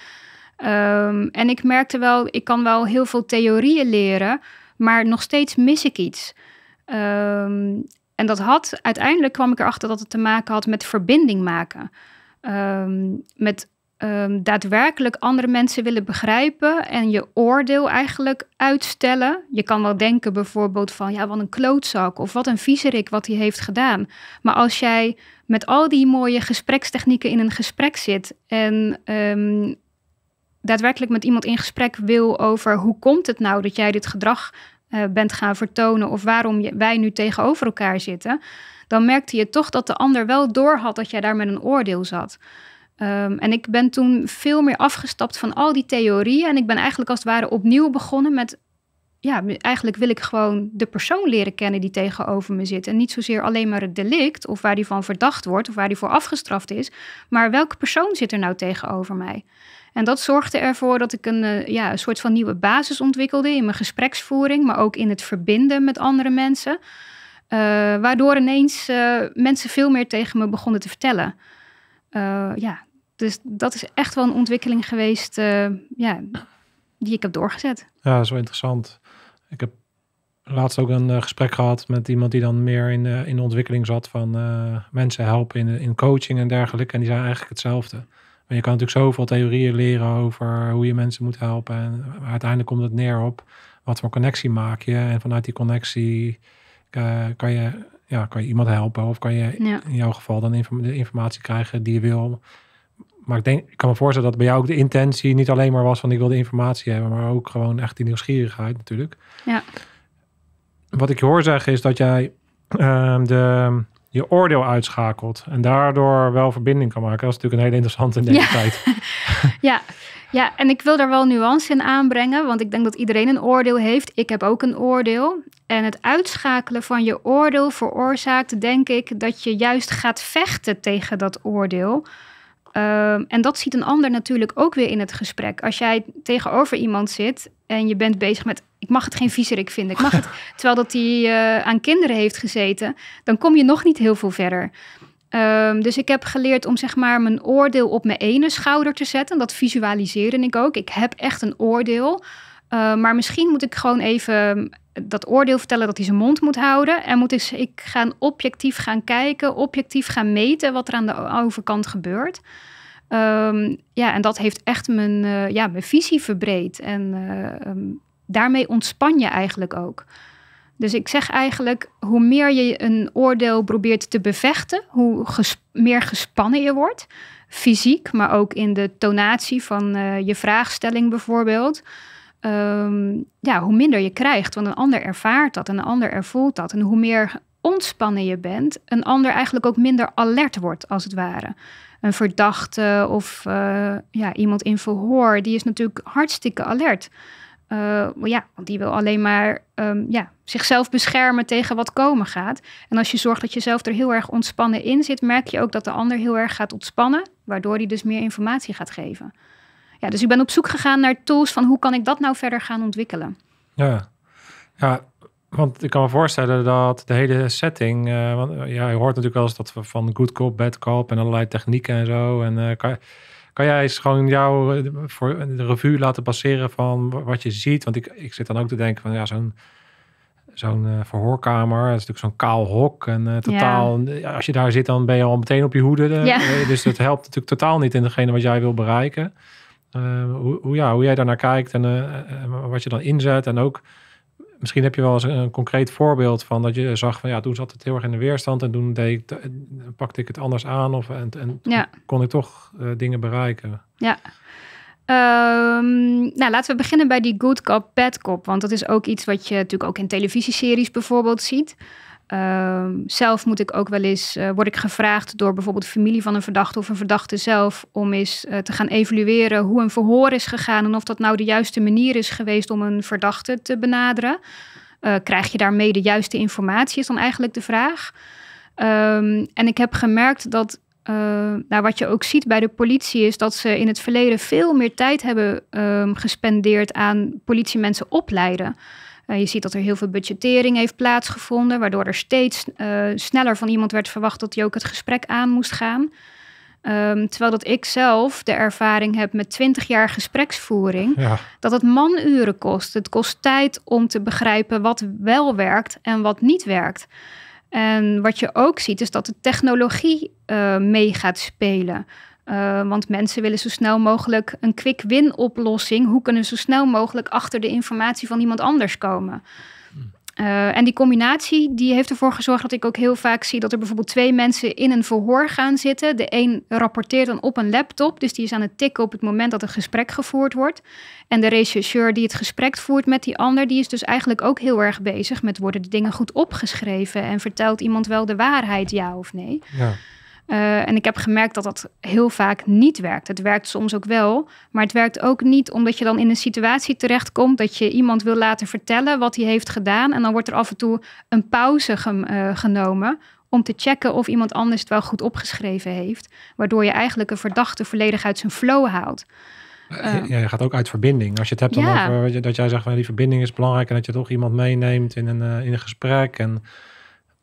Ehm, en ik merkte wel, ik kan wel heel veel theorieën leren, maar nog steeds mis ik iets. Ehm, en dat had, uiteindelijk kwam ik erachter dat het te maken had met verbinding maken. Ehm, met ehm, daadwerkelijk andere mensen willen begrijpen en je oordeel eigenlijk uitstellen. Je kan wel denken bijvoorbeeld van, ja, wat een klootzak of wat een viezerik wat hij heeft gedaan. Maar als jij met al die mooie gesprekstechnieken in een gesprek zit en daadwerkelijk met iemand in gesprek wil over hoe komt het nou dat jij dit gedrag eh, bent gaan vertonen of waarom wij nu tegenover elkaar zitten, dan merkte je toch dat de ander wel door had dat jij daar met een oordeel zat. Ehm, en ik ben toen veel meer afgestapt van al die theorieën. En ik ben eigenlijk als het ware opnieuw begonnen met. Ja, eigenlijk wil ik gewoon de persoon leren kennen die tegenover me zit. En niet zozeer alleen maar het delict of waar die van verdacht wordt of waar die voor afgestraft is. Maar welke persoon zit er nou tegenover mij? En dat zorgde ervoor dat ik een, eh, ja, een soort van nieuwe basis ontwikkelde in mijn gespreksvoering, maar ook in het verbinden met andere mensen. Eh, waardoor ineens eh, mensen veel meer tegen me begonnen te vertellen. ja, dus dat is echt wel een ontwikkeling geweest ja, die ik heb doorgezet. Ja, zo interessant. Ik heb laatst ook een gesprek gehad met iemand die dan meer in de, in ontwikkeling zat van mensen helpen in, in coaching en dergelijke. En die zei eigenlijk hetzelfde. Maar je kan natuurlijk zoveel theorieën leren over hoe je mensen moet helpen. En uiteindelijk komt het neer op wat voor connectie maak je. En vanuit die connectie eh, kan, je, ja, kan je iemand helpen. Of kan je in jouw geval dan de informatie krijgen die je wil. Maar ik, denk, ik kan me voorstellen dat bij jou ook de intentie niet alleen maar was van ik wil de informatie hebben. Maar ook gewoon echt die nieuwsgierigheid natuurlijk. Ja. Wat ik hoor zeggen is dat jij ehm, de je oordeel uitschakelt. En daardoor wel verbinding kan maken. Dat is natuurlijk een hele interessante in deze ja. tijd. ja. ja, en ik wil daar wel nuance in aanbrengen. Want ik denk dat iedereen een oordeel heeft. Ik heb ook een oordeel. En het uitschakelen van je oordeel veroorzaakt, denk ik, dat je juist gaat vechten tegen dat oordeel. Ehm, en dat ziet een ander natuurlijk ook weer in het gesprek. Als jij tegenover iemand zit en je bent bezig met, ik mag het geen viezerik vinden. Ik mag het, terwijl dat hij eh, aan kinderen heeft gezeten. Dan kom je nog niet heel veel verder. Ehm, dus ik heb geleerd om zeg maar mijn oordeel op mijn ene schouder te zetten. Dat visualiseerde ik ook. Ik heb echt een oordeel. Eh, maar misschien moet ik gewoon even ehm, dat oordeel vertellen dat hij zijn mond moet houden. En moet ik, ik gaan objectief gaan kijken, objectief gaan meten wat er aan de overkant gebeurt. Ehm, ja, en dat heeft echt mijn, eh, ja, mijn visie verbreed. En eh, ehm, daarmee ontspan je eigenlijk ook. Dus ik zeg eigenlijk, hoe meer je een oordeel probeert te bevechten, hoe meer gespannen je wordt. Fysiek, maar ook in de tonatie van eh, je vraagstelling bijvoorbeeld. Ehm, ja, hoe minder je krijgt, want een ander ervaart dat een ander ervoelt dat. En hoe meer ontspannen je bent, een ander eigenlijk ook minder alert wordt, als het ware een verdachte of eh, ja, iemand in verhoor, die is natuurlijk hartstikke alert. Eh, ja, want die wil alleen maar ehm, ja, zichzelf beschermen tegen wat komen gaat. En als je zorgt dat je zelf er heel erg ontspannen in zit, merk je ook dat de ander heel erg gaat ontspannen, waardoor die dus meer informatie gaat geven. Ja, dus ik ben op zoek gegaan naar tools van hoe kan ik dat nou verder gaan ontwikkelen. Ja, ja want ik kan me voorstellen dat de hele setting. Uh, want eh, ja, je hoort natuurlijk wel eens dat we van good cop, bad cop en allerlei technieken en zo. En eh, kan, kan, jij eens gewoon jou voor de revue laten passeren van wat je ziet? Want ik, ik zit dan ook te denken van ja, zo'n zo'n verhoorkamer. is natuurlijk zo'n kaal hok. En totaal, als je daar zit, dan ben je al meteen op je hoede. Dus dat helpt natuurlijk totaal niet in degene wat jij wil bereiken. hoe, hoe, ja, hoe jij daarnaar kijkt en wat je dan inzet. En ook misschien heb je wel eens een concreet voorbeeld van dat je zag van ja, toen zat het heel erg in de weerstand en toen deed ik, eh, pakte ik het anders aan of en, en ja. kon ik toch eh, dingen bereiken. Ja. Ehm, nou, laten we beginnen bij die good cop, bad cop. Want dat is ook iets wat je natuurlijk ook in televisieseries bijvoorbeeld ziet. Ehm, zelf moet ik ook wel eens, eh, word ik gevraagd door bijvoorbeeld de familie van een verdachte of een verdachte zelf om eens eh, te gaan evalueren hoe een verhoor is gegaan en of dat nou de juiste manier is geweest om een verdachte te benaderen. Eh, krijg je daarmee de juiste informatie, is dan eigenlijk de vraag. Ehm, en ik heb gemerkt dat, nou, wat je ook ziet bij de politie, is dat ze in het verleden veel meer tijd hebben ehm, gespendeerd aan politiemensen opleiden. Eh, je ziet dat er heel veel budgettering heeft plaatsgevonden, waardoor er steeds eh, sneller van iemand werd verwacht dat hij ook het gesprek aan moest gaan. Ehm, terwijl dat ik zelf de ervaring heb met 20 jaar gespreksvoering, dat het manuren kost. Het kost tijd om te begrijpen wat wel werkt en wat niet werkt. En wat je ook ziet is dat de technologie uh, mee gaat spelen. Eh, want mensen willen zo snel mogelijk een quick win oplossing. Hoe kunnen ze zo snel mogelijk achter de informatie van iemand anders komen? Hmm. Eh, en die combinatie die heeft ervoor gezorgd dat ik ook heel vaak zie dat er bijvoorbeeld twee mensen in een verhoor gaan zitten. De een rapporteert dan op een laptop, dus die is aan het tikken op het moment dat een gesprek gevoerd wordt. En de rechercheur die het gesprek voert met die ander, die is dus eigenlijk ook heel erg bezig met worden de dingen goed opgeschreven en vertelt iemand wel de waarheid, ja of nee. Ja. Eh, en ik heb gemerkt dat dat heel vaak niet werkt. Het werkt soms ook wel, maar het werkt ook niet omdat je dan in een situatie terechtkomt dat je iemand wil laten vertellen wat hij heeft gedaan. En dan wordt er af en toe een pauze eh, genomen om te checken of iemand anders het wel goed opgeschreven heeft. Waardoor je eigenlijk een verdachte volledig uit zijn flow haalt. Eh, ja, je gaat ook uit verbinding. Als je het hebt over dat jij zegt van nou, die verbinding is belangrijk en dat je toch iemand meeneemt in een, in een gesprek. En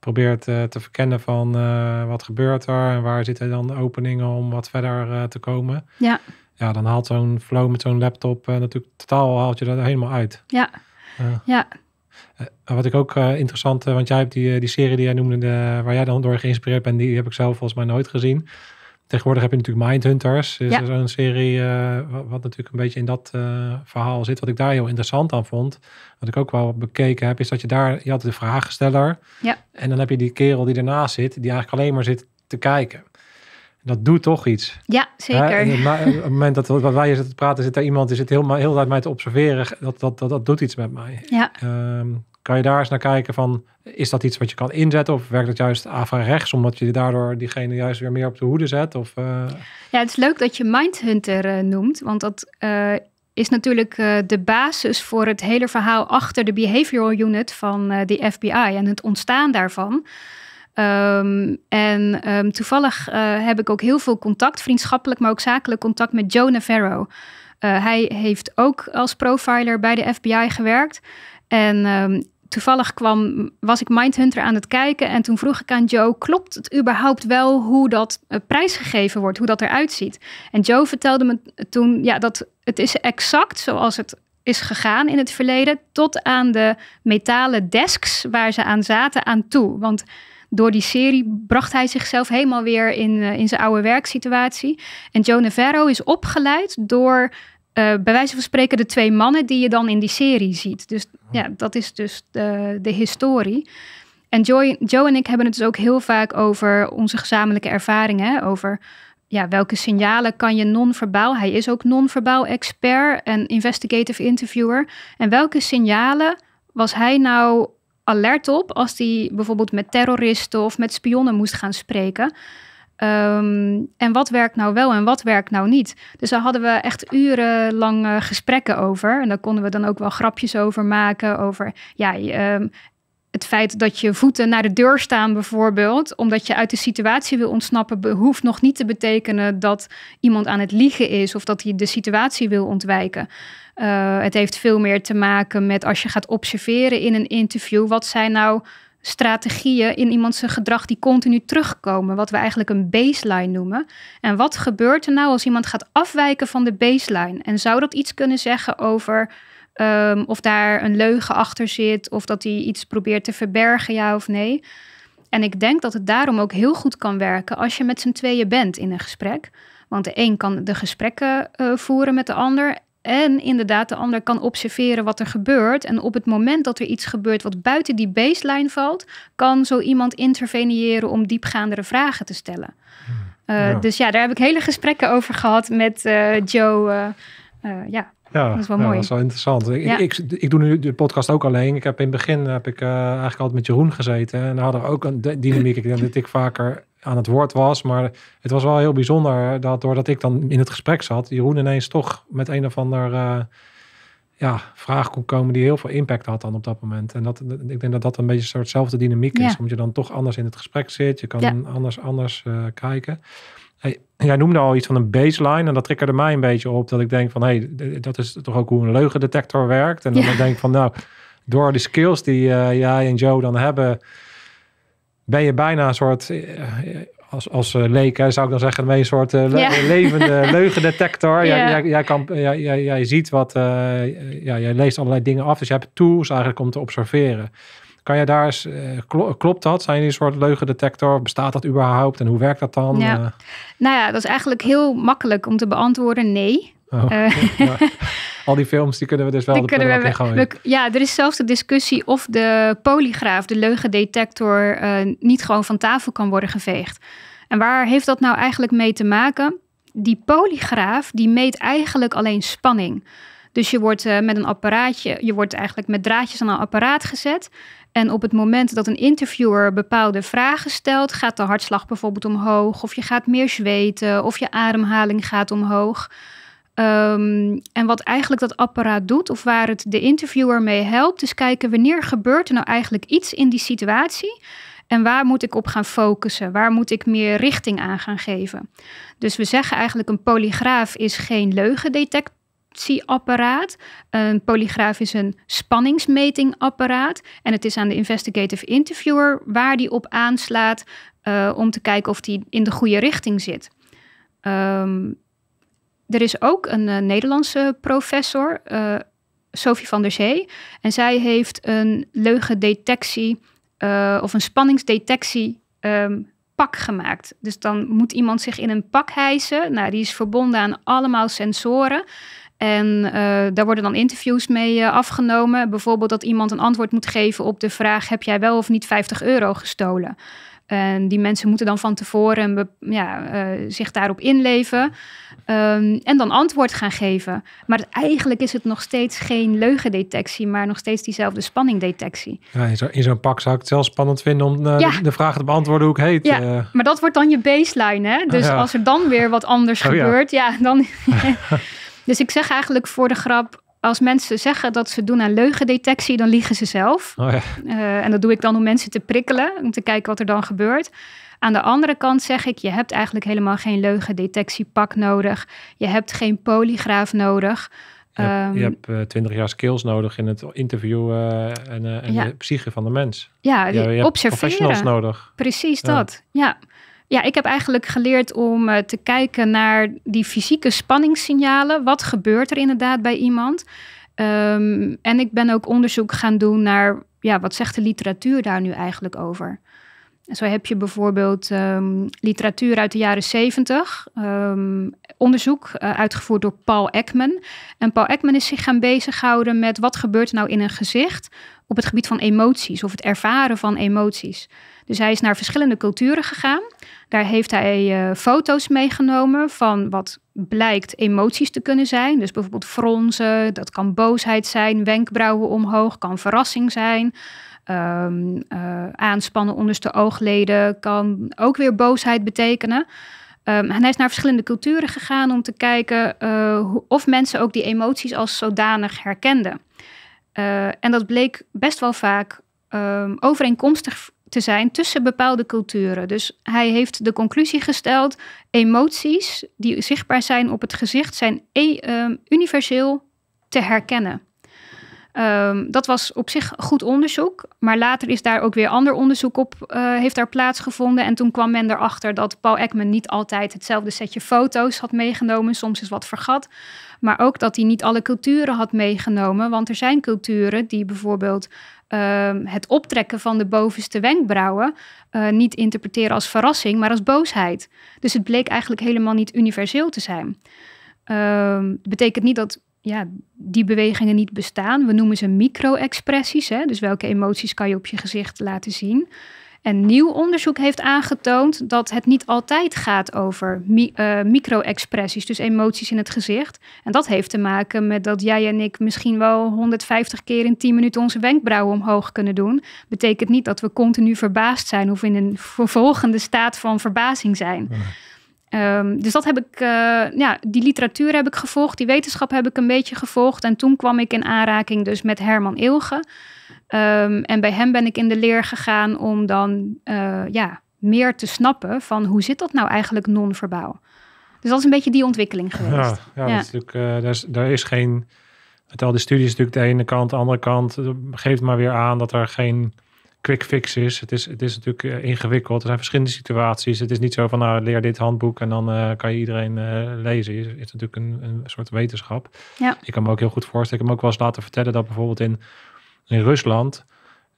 probeert uh, te verkennen van eh, wat gebeurt er en waar zitten dan openingen om wat verder eh, te komen. Ja. Ja, dan haalt zo'n flow met zo'n laptop natuurlijk totaal haalt je dat helemaal uit. Ja. ja. wat ik ook interessant, want jij hebt die, die serie die jij noemde, de, waar jij dan door geïnspireerd bent, die heb ik zelf volgens mij nooit gezien. Tegenwoordig heb je natuurlijk Mindhunters. Is ja. zo'n serie eh, wat, natuurlijk een beetje in dat eh, verhaal zit. Wat ik daar heel interessant aan vond. Wat ik ook wel bekeken heb, is dat je daar... Je had de vraagsteller. Ja. En dan heb je die kerel die ernaast zit. Die eigenlijk alleen maar zit te kijken. Dat doet toch iets. Ja, zeker. Maar op het moment dat wij zitten praten, zit daar iemand die zit heel, heel uit mij te observeren. Dat, dat, dat, doet iets met mij. Ja. Ehm, kan je daar eens naar kijken van, is dat iets wat je kan inzetten? Of werkt het juist van rechts, omdat je daardoor diegene juist weer meer op de hoede zet? Of, eh, Ja, het is leuk dat je Mindhunter eh, noemt, want dat eh, is natuurlijk de basis voor het hele verhaal achter de behavioral unit van de FBI en het ontstaan daarvan. Ehm, en ehm, toevallig heb ik ook heel veel contact, vriendschappelijk, maar ook zakelijk contact met Joe Navarro. hij heeft ook als profiler bij de FBI gewerkt. En um, toevallig kwam, was ik Mindhunter aan het kijken. En toen vroeg ik aan Joe: klopt het überhaupt wel hoe dat eh, prijsgegeven wordt, hoe dat eruit ziet? En Joe vertelde me toen ja, dat het is exact zoals het is gegaan in het verleden, tot aan de metalen desks waar ze aan zaten aan toe. Want door die serie bracht hij zichzelf helemaal weer in, eh, in zijn oude werksituatie. En Joe Navarro is opgeleid door eh, bij wijze van spreken de twee mannen die je dan in die serie ziet. Dus ja, oh. dat is dus de, de historie. En Joe en ik hebben het dus ook heel vaak over onze gezamenlijke ervaringen. Over ja, welke signalen kan je non-verbaal? Hij is ook non-verbaal expert en investigative interviewer. En welke signalen was hij nou alert op als hij bijvoorbeeld met terroristen of met spionnen moest gaan spreken? Ehm, en wat werkt nou wel en wat werkt nou niet? Dus daar hadden we echt urenlang gesprekken over. En daar konden we dan ook wel grapjes over maken. Over ja, ehm, het feit dat je voeten naar de deur staan, bijvoorbeeld, omdat je uit de situatie wil ontsnappen, hoeft nog niet te betekenen dat iemand aan het liegen is of dat hij de situatie wil ontwijken. Eh, het heeft veel meer te maken met als je gaat observeren in een interview, wat zijn nou strategieën in iemands gedrag die continu terugkomen, wat we eigenlijk een baseline noemen. En wat gebeurt er nou als iemand gaat afwijken van de baseline? En zou dat iets kunnen zeggen over ehm, of daar een leugen achter zit, of dat hij iets probeert te verbergen, ja of nee? En ik denk dat het daarom ook heel goed kan werken als je met z'n tweeën bent in een gesprek. Want de een kan de gesprekken eh, voeren met de ander. En inderdaad, de ander kan observeren wat er gebeurt. En op het moment dat er iets gebeurt wat buiten die baseline valt, kan zo iemand interveneren om diepgaandere vragen te stellen. Hmm. Eh, dus ja, daar heb ik hele gesprekken over gehad met eh, Joe. Eh, ja, ja, dat is wel mooi. Dat is wel interessant. Ik, ik, doe nu de podcast ook alleen. Ik heb in het begin heb ik, eh, eigenlijk altijd met Jeroen gezeten. En daar hadden we ook een dynamiek. ik denk dat ik vaker aan het woord was. Maar het was wel heel bijzonder dat doordat ik dan in het gesprek zat, Jeroen ineens toch met een of ander eh, ja, vraag kon komen die heel veel impact had dan op dat moment. En dat, ik denk dat dat een beetje een soortzelfde dynamiek is. Omdat je dan toch anders in het gesprek zit. Je kan anders, anders eh, kijken jij noemde al iets van een baseline. En dat triggerde mij een beetje op. Dat ik denk van, hé, hey, dat is toch ook hoe een leugendetector werkt. En dan denk ik van, nou, door de skills die eh, jij en Joe dan hebben... ben je bijna een soort... Eh, als, als eh, leek zou ik dan zeggen, een soort levende leugendetector. Ja. Jij, kan, jij, jij, ziet wat, ja, jij leest allerlei dingen af. Dus je hebt tools eigenlijk om te observeren. Kan je daar eens, eh, klopt dat? Zijn jullie een soort leugendetector? Bestaat dat überhaupt en hoe werkt dat dan? Ja. Eh, nou ja, dat is eigenlijk heel makkelijk om te beantwoorden nee. Oh, eh, Al die films, die kunnen we dus wel die de we, ja, er is zelfs de discussie of de polygraaf, de leugendetector, niet gewoon van tafel kan worden geveegd. En waar heeft dat nou eigenlijk mee te maken? Die polygraaf, die meet eigenlijk alleen spanning. Dus je wordt met een apparaatje, je wordt eigenlijk met draadjes aan een apparaat gezet. En op het moment dat een interviewer bepaalde vragen stelt, gaat de hartslag bijvoorbeeld omhoog, of je gaat meer zweten, of je ademhaling gaat omhoog. Ehm, en wat eigenlijk dat apparaat doet, of waar het de interviewer mee helpt, is kijken wanneer gebeurt er nou eigenlijk iets in die situatie. En waar moet ik op gaan focussen? Waar moet ik meer richting aan gaan geven? Dus we zeggen eigenlijk een polygraaf is geen leugendetector Apparaat. Een polygraaf is een spanningsmetingapparaat. En het is aan de investigative interviewer waar die op aanslaat eh, om te kijken of die in de goede richting zit. Ehm, er is ook een eh, Nederlandse professor, eh, Sophie van der Zee. En zij heeft een leugendetectie of een spanningsdetectie ehm, pak gemaakt. Dus dan moet iemand zich in een pak hijsen. Nou, die is verbonden aan allemaal sensoren. En eh, daar worden dan interviews mee eh, afgenomen. Bijvoorbeeld dat iemand een antwoord moet geven op de vraag: heb jij wel of niet 50 euro gestolen? En die mensen moeten dan van tevoren ja, eh, zich daarop inleven ehm, en dan antwoord gaan geven. Maar eigenlijk is het nog steeds geen leugendetectie, maar nog steeds diezelfde spanningdetectie. Ja, in, zo'n pak zou ik het zelf spannend vinden om de, de, vraag te beantwoorden hoe ik heet. Ja, maar dat wordt dan je baseline. Hè? Dus oh, als er dan weer wat anders oh, gebeurt, ja, dan... Dus ik zeg eigenlijk voor de grap, als mensen zeggen dat ze doen aan leugendetectie, dan liegen ze zelf. Oh ja. Eh, en dat doe ik dan om mensen te prikkelen, om te kijken wat er dan gebeurt. Aan de andere kant zeg ik, je hebt eigenlijk helemaal geen leugendetectiepak nodig. Je hebt geen polygraaf nodig. Je hebt, ehm, je hebt 20 eh, jaar skills nodig in het interview eh, en, uh, en de psyche van de mens. Ja, je, je hebt professionals nodig. Precies dat, ja. Ja, ik heb eigenlijk geleerd om eh, te kijken naar die fysieke spanningssignalen. Wat gebeurt er inderdaad bij iemand? Ehm, en ik ben ook onderzoek gaan doen naar ja, wat zegt de literatuur daar nu eigenlijk over? zo heb je bijvoorbeeld ehm, literatuur uit de jaren 70, ehm, onderzoek eh, uitgevoerd door Paul Ekman. En Paul Ekman is zich gaan bezighouden met wat gebeurt nou in een gezicht op het gebied van emoties of het ervaren van emoties. Dus hij is naar verschillende culturen gegaan daar heeft hij eh, foto's meegenomen van wat blijkt emoties te kunnen zijn. Dus bijvoorbeeld fronzen, dat kan boosheid zijn, wenkbrauwen omhoog, kan verrassing zijn. Ehm, eh, aanspannen onderste oogleden kan ook weer boosheid betekenen. Ehm, en hij is naar verschillende culturen gegaan om te kijken eh, of mensen ook die emoties als zodanig herkenden. en dat bleek best wel vaak ehm, overeenkomstig te zijn tussen bepaalde culturen. Dus hij heeft de conclusie gesteld: emoties die zichtbaar zijn op het gezicht zijn e-, ehm, universeel te herkennen. Um, dat was op zich goed onderzoek, maar later is daar ook weer ander onderzoek op eh, heeft daar plaatsgevonden. En toen kwam men erachter dat Paul Ekman niet altijd hetzelfde setje foto's had meegenomen, soms is wat vergat. Maar ook dat hij niet alle culturen had meegenomen, want er zijn culturen die bijvoorbeeld Ehm, het optrekken van de bovenste wenkbrauwen eh, niet interpreteren als verrassing, maar als boosheid. Dus het bleek eigenlijk helemaal niet universeel te zijn. Ehm, het betekent niet dat ja, die bewegingen niet bestaan. We noemen ze micro-expressies. Dus welke emoties kan je op je gezicht laten zien? En nieuw onderzoek heeft aangetoond dat het niet altijd gaat over eh, micro-expressies, dus emoties in het gezicht. En dat heeft te maken met dat jij en ik misschien wel 150 keer in 10 minuten onze wenkbrauwen omhoog kunnen doen. Betekent niet dat we continu verbaasd zijn of in een vervolgende staat van verbazing zijn. Ehm, dus dat heb ik, eh, ja, die literatuur heb ik gevolgd, die wetenschap heb ik een beetje gevolgd. En toen kwam ik in aanraking dus met Herman Ilge. Ehm, en bij hem ben ik in de leer gegaan om dan eh, ja, meer te snappen van hoe zit dat nou eigenlijk non-verbaal. Dus dat is een beetje die ontwikkeling geweest. Ja, ja, Dat is natuurlijk, uh, daar, is, daar is geen. Met al die studies natuurlijk de ene kant, de andere kant. Eh, geeft maar weer aan dat er geen quick fix is. Het is, het is natuurlijk ingewikkeld. Er zijn verschillende situaties. Het is niet zo van nou leer dit handboek en dan kan je iedereen uh, lezen. Het is natuurlijk een, een soort wetenschap. Ja. Ik kan me ook heel goed voorstellen. Ik heb hem ook wel eens laten vertellen dat bijvoorbeeld in in Rusland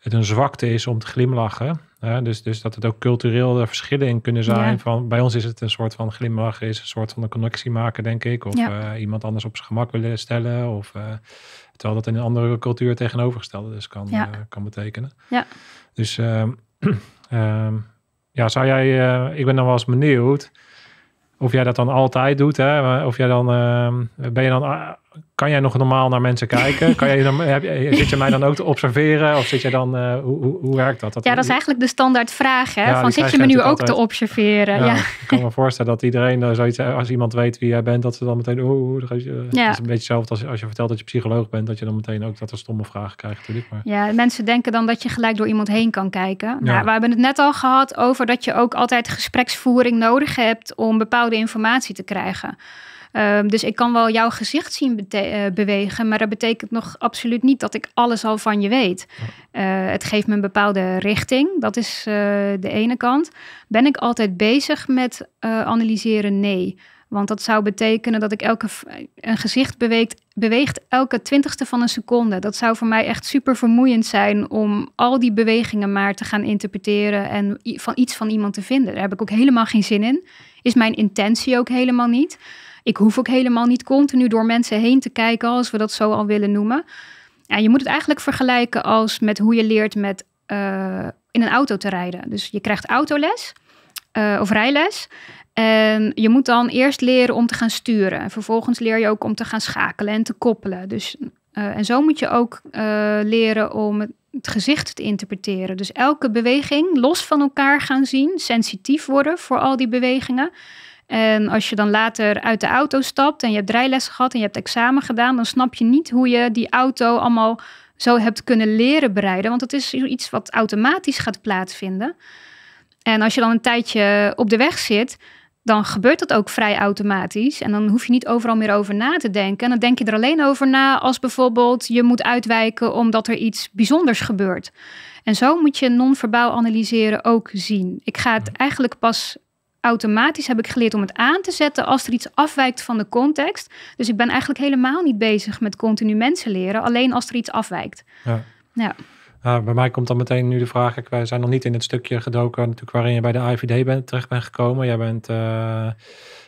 het een zwakte is om te glimlachen. Dus, dus dat het ook cultureel de verschillen in kunnen zijn. Van, bij ons is het een soort van glimlachen, is een soort van een connectie maken, denk ik. Of eh, iemand anders op zijn gemak willen stellen. Of, uh, terwijl dat in een andere cultuur tegenovergestelde dus kan, ja. Eh, kan betekenen. Ja. Dus ehm, ehm, ja, zou jij, ik ben dan wel eens benieuwd of jij dat dan altijd doet. Hè? Of jij dan, ehm, ben je dan kan jij nog normaal naar mensen kijken? Kan jij dan, heb, zit je mij dan ook te observeren? Of zit jij dan, eh, hoe, hoe, hoe, werkt dat? Ja, dat is eigenlijk de standaard vraag. Hè? van, zit je me nu ook te observeren? Ja, ja, Ik kan me voorstellen dat iedereen eh, zoiets, eh, als iemand weet wie jij bent, dat ze dan meteen, oh, dat is, een beetje hetzelfde als als je vertelt dat je psycholoog bent, dat je dan meteen ook dat een stomme vraag krijgt natuurlijk. Maar... Ja, mensen denken dan dat je gelijk door iemand heen kan kijken. Nou, we hebben het net al gehad over dat je ook altijd gespreksvoering nodig hebt om bepaalde informatie te krijgen. Ehm, dus ik kan wel jouw gezicht zien eh, bewegen, maar dat betekent nog absoluut niet dat ik alles al van je weet. Eh, het geeft me een bepaalde richting, dat is eh, de ene kant. Ben ik altijd bezig met analyseren? Nee. Want dat zou betekenen dat ik elke een gezicht beweegt, beweegt elke twintigste van een seconde. Dat zou voor mij echt super vermoeiend zijn om al die bewegingen maar te gaan interpreteren en van iets van iemand te vinden. Daar heb ik ook helemaal geen zin in. Is mijn intentie ook helemaal niet. Ik hoef ook helemaal niet continu door mensen heen te kijken, als we dat zo al willen noemen. je moet het eigenlijk vergelijken als met hoe je leert met, eh, in een auto te rijden. Dus je krijgt autoles eh, of rijles. En je moet dan eerst leren om te gaan sturen. En vervolgens leer je ook om te gaan schakelen en te koppelen. Dus, eh, en zo moet je ook leren om het gezicht te interpreteren. Dus elke beweging los van elkaar gaan zien, sensitief worden voor al die bewegingen. En als je dan later uit de auto stapt en je hebt rijlessen gehad en je hebt examen gedaan, dan snap je niet hoe je die auto allemaal zo hebt kunnen leren bereiden. Want dat is iets wat automatisch gaat plaatsvinden. En als je dan een tijdje op de weg zit, dan gebeurt dat ook vrij automatisch. En dan hoef je niet overal meer over na te denken. En dan denk je er alleen over na als bijvoorbeeld je moet uitwijken omdat er iets bijzonders gebeurt. En zo moet je non-verbaal analyseren ook zien. Ik ga het eigenlijk pas automatisch heb ik geleerd om het aan te zetten als er iets afwijkt van de context. Dus ik ben eigenlijk helemaal niet bezig met continu mensen leren, alleen als er iets afwijkt. Ja. ja. Nou, bij mij komt dan meteen nu de vraag, ik, wij zijn nog niet in het stukje gedoken natuurlijk waarin je bij de IVD bent, terecht bent gekomen. Jij bent, uh,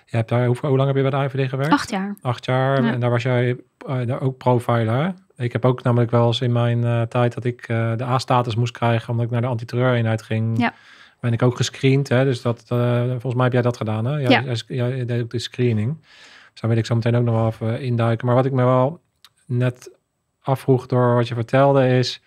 je hebt daar, hoe, lang heb je bij de IVD gewerkt? Acht jaar. Acht jaar, en daar was jij eh, daar ook profiler. Ik heb ook namelijk wel eens in mijn eh, tijd dat ik de A-status moest krijgen omdat ik naar de anti-terror-eenheid ging. Ja ben ik ook gescreend. Hè? Dus dat, eh, volgens mij heb jij dat gedaan. Hè? ja. Jij deed ook de screening. Dus daar wil ik zo meteen ook nog even induiken. Maar wat ik me wel net afvroeg door wat je vertelde is...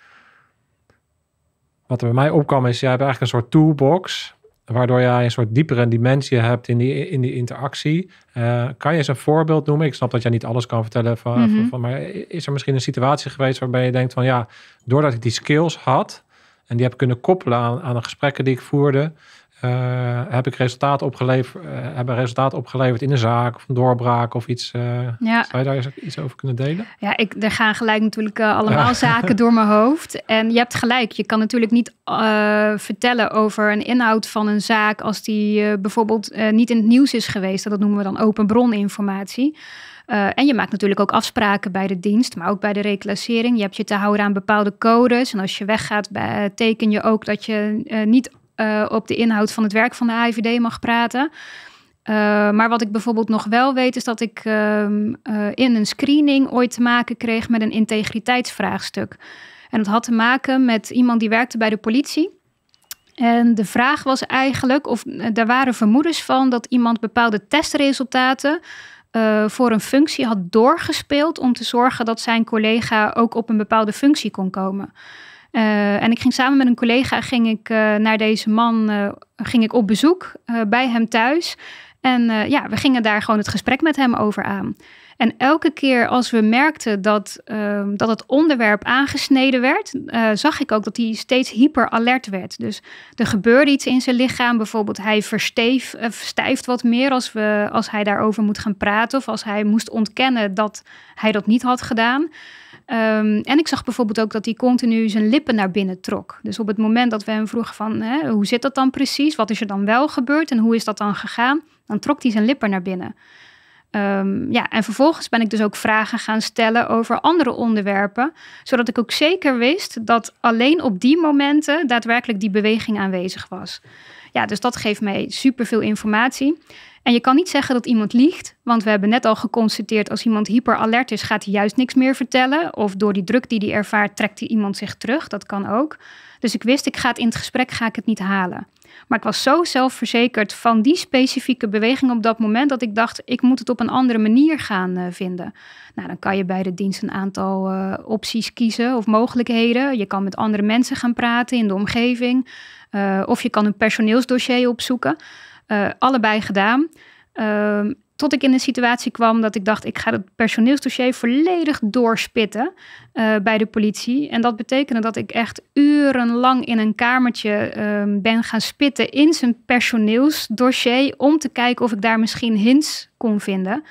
Wat er bij mij opkwam is, jij hebt eigenlijk een soort toolbox... waardoor jij een soort diepere dimensie hebt in die, in die interactie. Eh, kan je eens een voorbeeld noemen? Ik snap dat jij niet alles kan vertellen. Van, mhm. van, maar is er misschien een situatie geweest waarbij je denkt van... ja, doordat ik die skills had en die heb ik kunnen koppelen aan, aan de gesprekken die ik voerde. Eh, heb ik resultaat opgeleverd, uh, eh, hebben resultaat opgeleverd in een zaak of een doorbraak of iets. Eh, ja. Zou je daar iets over kunnen delen? Ja, ik, er gaan gelijk natuurlijk allemaal zaken door mijn hoofd. En je hebt gelijk, je kan natuurlijk niet vertellen over een inhoud van een zaak als die bijvoorbeeld niet in het nieuws is geweest. Dat noemen we dan open broninformatie. informatie. Eh, en je maakt natuurlijk ook afspraken bij de dienst, maar ook bij de reclassering. Je hebt je te houden aan bepaalde codes. En als je weggaat, teken je ook dat je eh, niet eh, op de inhoud van het werk van de IVD mag praten. maar wat ik bijvoorbeeld nog wel weet, is dat ik ehm, in een screening ooit te maken kreeg met een integriteitsvraagstuk. En dat had te maken met iemand die werkte bij de politie. En de vraag was eigenlijk of er waren vermoedens van dat iemand bepaalde testresultaten eh, voor een functie had doorgespeeld om te zorgen dat zijn collega ook op een bepaalde functie kon komen. Eh, en ik ging samen met een collega ging ik, eh, naar deze man ging ik op bezoek bij hem thuis. En ja, we gingen daar gewoon het gesprek met hem over aan. En elke keer als we merkten dat, ehm, dat het onderwerp aangesneden werd, eh, zag ik ook dat hij steeds hyper alert werd. Dus er gebeurde iets in zijn lichaam. Bijvoorbeeld hij eh, verstijft wat meer als, we, als hij daarover moet gaan praten. Of als hij moest ontkennen dat hij dat niet had gedaan. Ehm, en ik zag bijvoorbeeld ook dat hij continu zijn lippen naar binnen trok. Dus op het moment dat we hem vroegen van hè, hoe zit dat dan precies? Wat is er dan wel gebeurd en hoe is dat dan gegaan? Dan trok hij zijn lippen naar binnen. Ehm, ja, en vervolgens ben ik dus ook vragen gaan stellen over andere onderwerpen, zodat ik ook zeker wist dat alleen op die momenten daadwerkelijk die beweging aanwezig was. Ja, dus dat geeft mij superveel informatie. En je kan niet zeggen dat iemand liegt, want we hebben net al geconstateerd als iemand hyperalert is, gaat hij juist niks meer vertellen. Of door die druk die hij ervaart, trekt hij iemand zich terug. Dat kan ook. Dus ik wist, ik ga het in het gesprek ga ik het niet halen. Maar ik was zo zelfverzekerd van die specifieke beweging op dat moment dat ik dacht, ik moet het op een andere manier gaan eh, vinden. Nou, dan kan je bij de dienst een aantal eh, opties kiezen of mogelijkheden. Je kan met andere mensen gaan praten in de omgeving. Eh, of je kan een personeelsdossier opzoeken. allebei gedaan. Ehm, tot ik in een situatie kwam dat ik dacht, ik ga het personeelsdossier volledig doorspitten eh, bij de politie. En dat betekende dat ik echt urenlang in een kamertje ehm, ben gaan spitten in zijn personeelsdossier. Om te kijken of ik daar misschien hints kon vinden.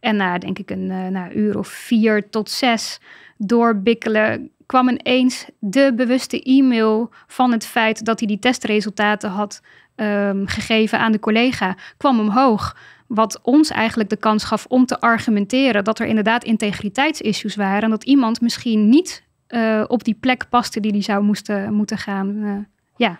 En na denk ik een eh, na uur of vier tot zes doorbikkelen kwam ineens de bewuste e-mail van het feit dat hij die testresultaten had ehm, gegeven aan de collega, kwam omhoog. Wat ons eigenlijk de kans gaf om te argumenteren dat er inderdaad integriteitsissues waren. En dat iemand misschien niet eh, op die plek paste die die zou moesten, moeten gaan. Eh, ja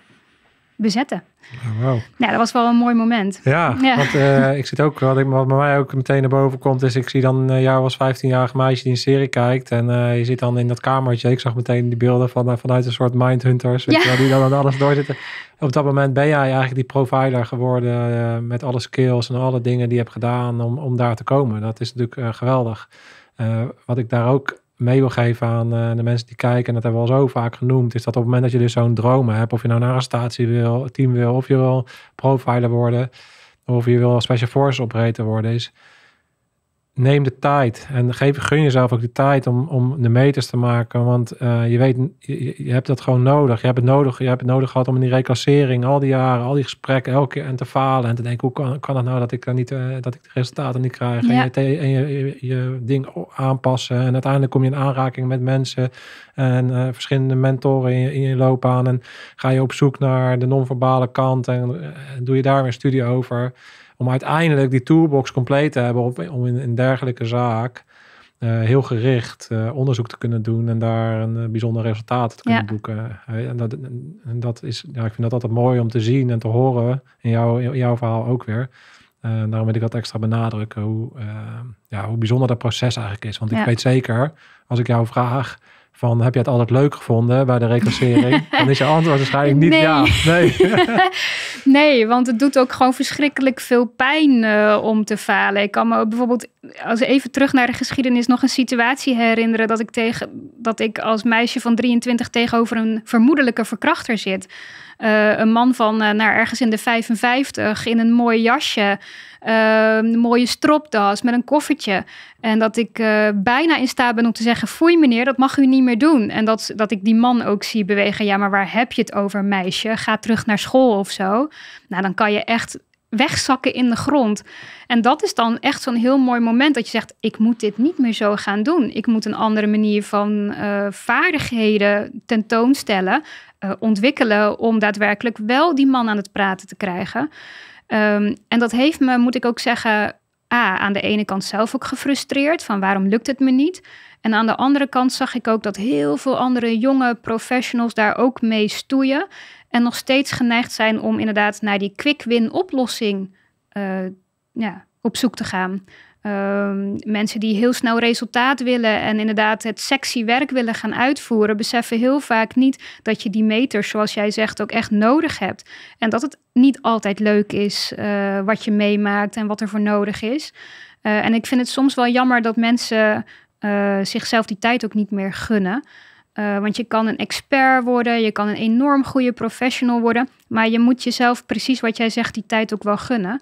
bezetten. Oh, wow. Ja, nou, dat was wel een mooi moment. Ja, want eh, ik zit ook, wat, ik, wat bij mij ook meteen naar boven komt, is ik zie dan uh, jou als 15-jarig meisje die een serie kijkt en eh, je zit dan in dat kamertje. Ik zag meteen die beelden van, vanuit een soort mindhunters, je, die dan aan alles doorzitten. Op dat moment ben jij eigenlijk die provider geworden met alle skills en alle dingen die je hebt gedaan om, om daar te komen. Dat is natuurlijk geweldig. wat ik daar ook mee wil geven aan eh, de mensen die kijken, en dat hebben we al zo vaak genoemd, is dat op het moment dat je dus zo'n dromen hebt, of je nou een arrestatie wil, team wil, of je wil profiler worden, of je wil special forces operator worden, is neem de tijd en geef, gun jezelf ook de tijd om, om de meters te maken. Want eh, je weet, je, hebt dat gewoon nodig. Je hebt het nodig. Je hebt het nodig gehad om in die reclassering, al die jaren, al die gesprekken, elke keer en te falen en te denken, hoe kan, kan het nou dat ik dan niet, eh, dat ik de resultaten niet krijg? En, je, en je, ding aanpassen. En uiteindelijk kom je in aanraking met mensen en eh, verschillende mentoren in je, in je loopbaan. En ga je op zoek naar de non-verbale kant en, en doe je daar weer een studie over om uiteindelijk die toolbox compleet te hebben om in een dergelijke zaak eh, heel gericht eh, onderzoek te kunnen doen en daar een eh, bijzonder resultaat te kunnen ja. boeken. en, dat, en dat is, ja, ik vind dat altijd mooi om te zien en te horen in, jou, in jouw verhaal ook weer. daarom wil ik dat extra benadrukken, hoe, ja, hoe bijzonder dat proces eigenlijk is. Want ik weet zeker, als ik jou vraag, van heb je het altijd leuk gevonden bij de reclassering? dan is je antwoord waarschijnlijk niet ja. Nee. nee, want het doet ook gewoon verschrikkelijk veel pijn eh, om te falen. Ik kan me bijvoorbeeld, als even terug naar de geschiedenis, nog een situatie herinneren dat ik, tegen, dat ik als meisje van 23 tegenover een vermoedelijke verkrachter zit. Eh, een man van eh, naar nou, ergens in de 55 in een mooi jasje. Ehm, een mooie stropdas met een koffertje. En dat ik eh, bijna in staat ben om te zeggen: Foei, meneer, dat mag u niet meer doen. En dat, dat ik die man ook zie bewegen: Ja, maar waar heb je het over, meisje? Ga terug naar school of zo. Nou, dan kan je echt wegzakken in de grond. En dat is dan echt zo'n heel mooi moment dat je zegt: ik moet dit niet meer zo gaan doen. Ik moet een andere manier van eh, vaardigheden tentoonstellen, eh, ontwikkelen om daadwerkelijk wel die man aan het praten te krijgen. Ehm, en dat heeft me, moet ik ook zeggen, a aan de ene kant zelf ook gefrustreerd van waarom lukt het me niet. En aan de andere kant zag ik ook dat heel veel andere jonge professionals daar ook mee stoeien. En nog steeds geneigd zijn om inderdaad naar die quick-win oplossing eh, ja, op zoek te gaan. Ehm, mensen die heel snel resultaat willen en inderdaad het sexy werk willen gaan uitvoeren, beseffen heel vaak niet dat je die meters, zoals jij zegt, ook echt nodig hebt. En dat het niet altijd leuk is eh, wat je meemaakt en wat er voor nodig is. Eh, en ik vind het soms wel jammer dat mensen eh, zichzelf die tijd ook niet meer gunnen. want je kan een expert worden, je kan een enorm goede professional worden, maar je moet jezelf precies wat jij zegt die tijd ook wel gunnen.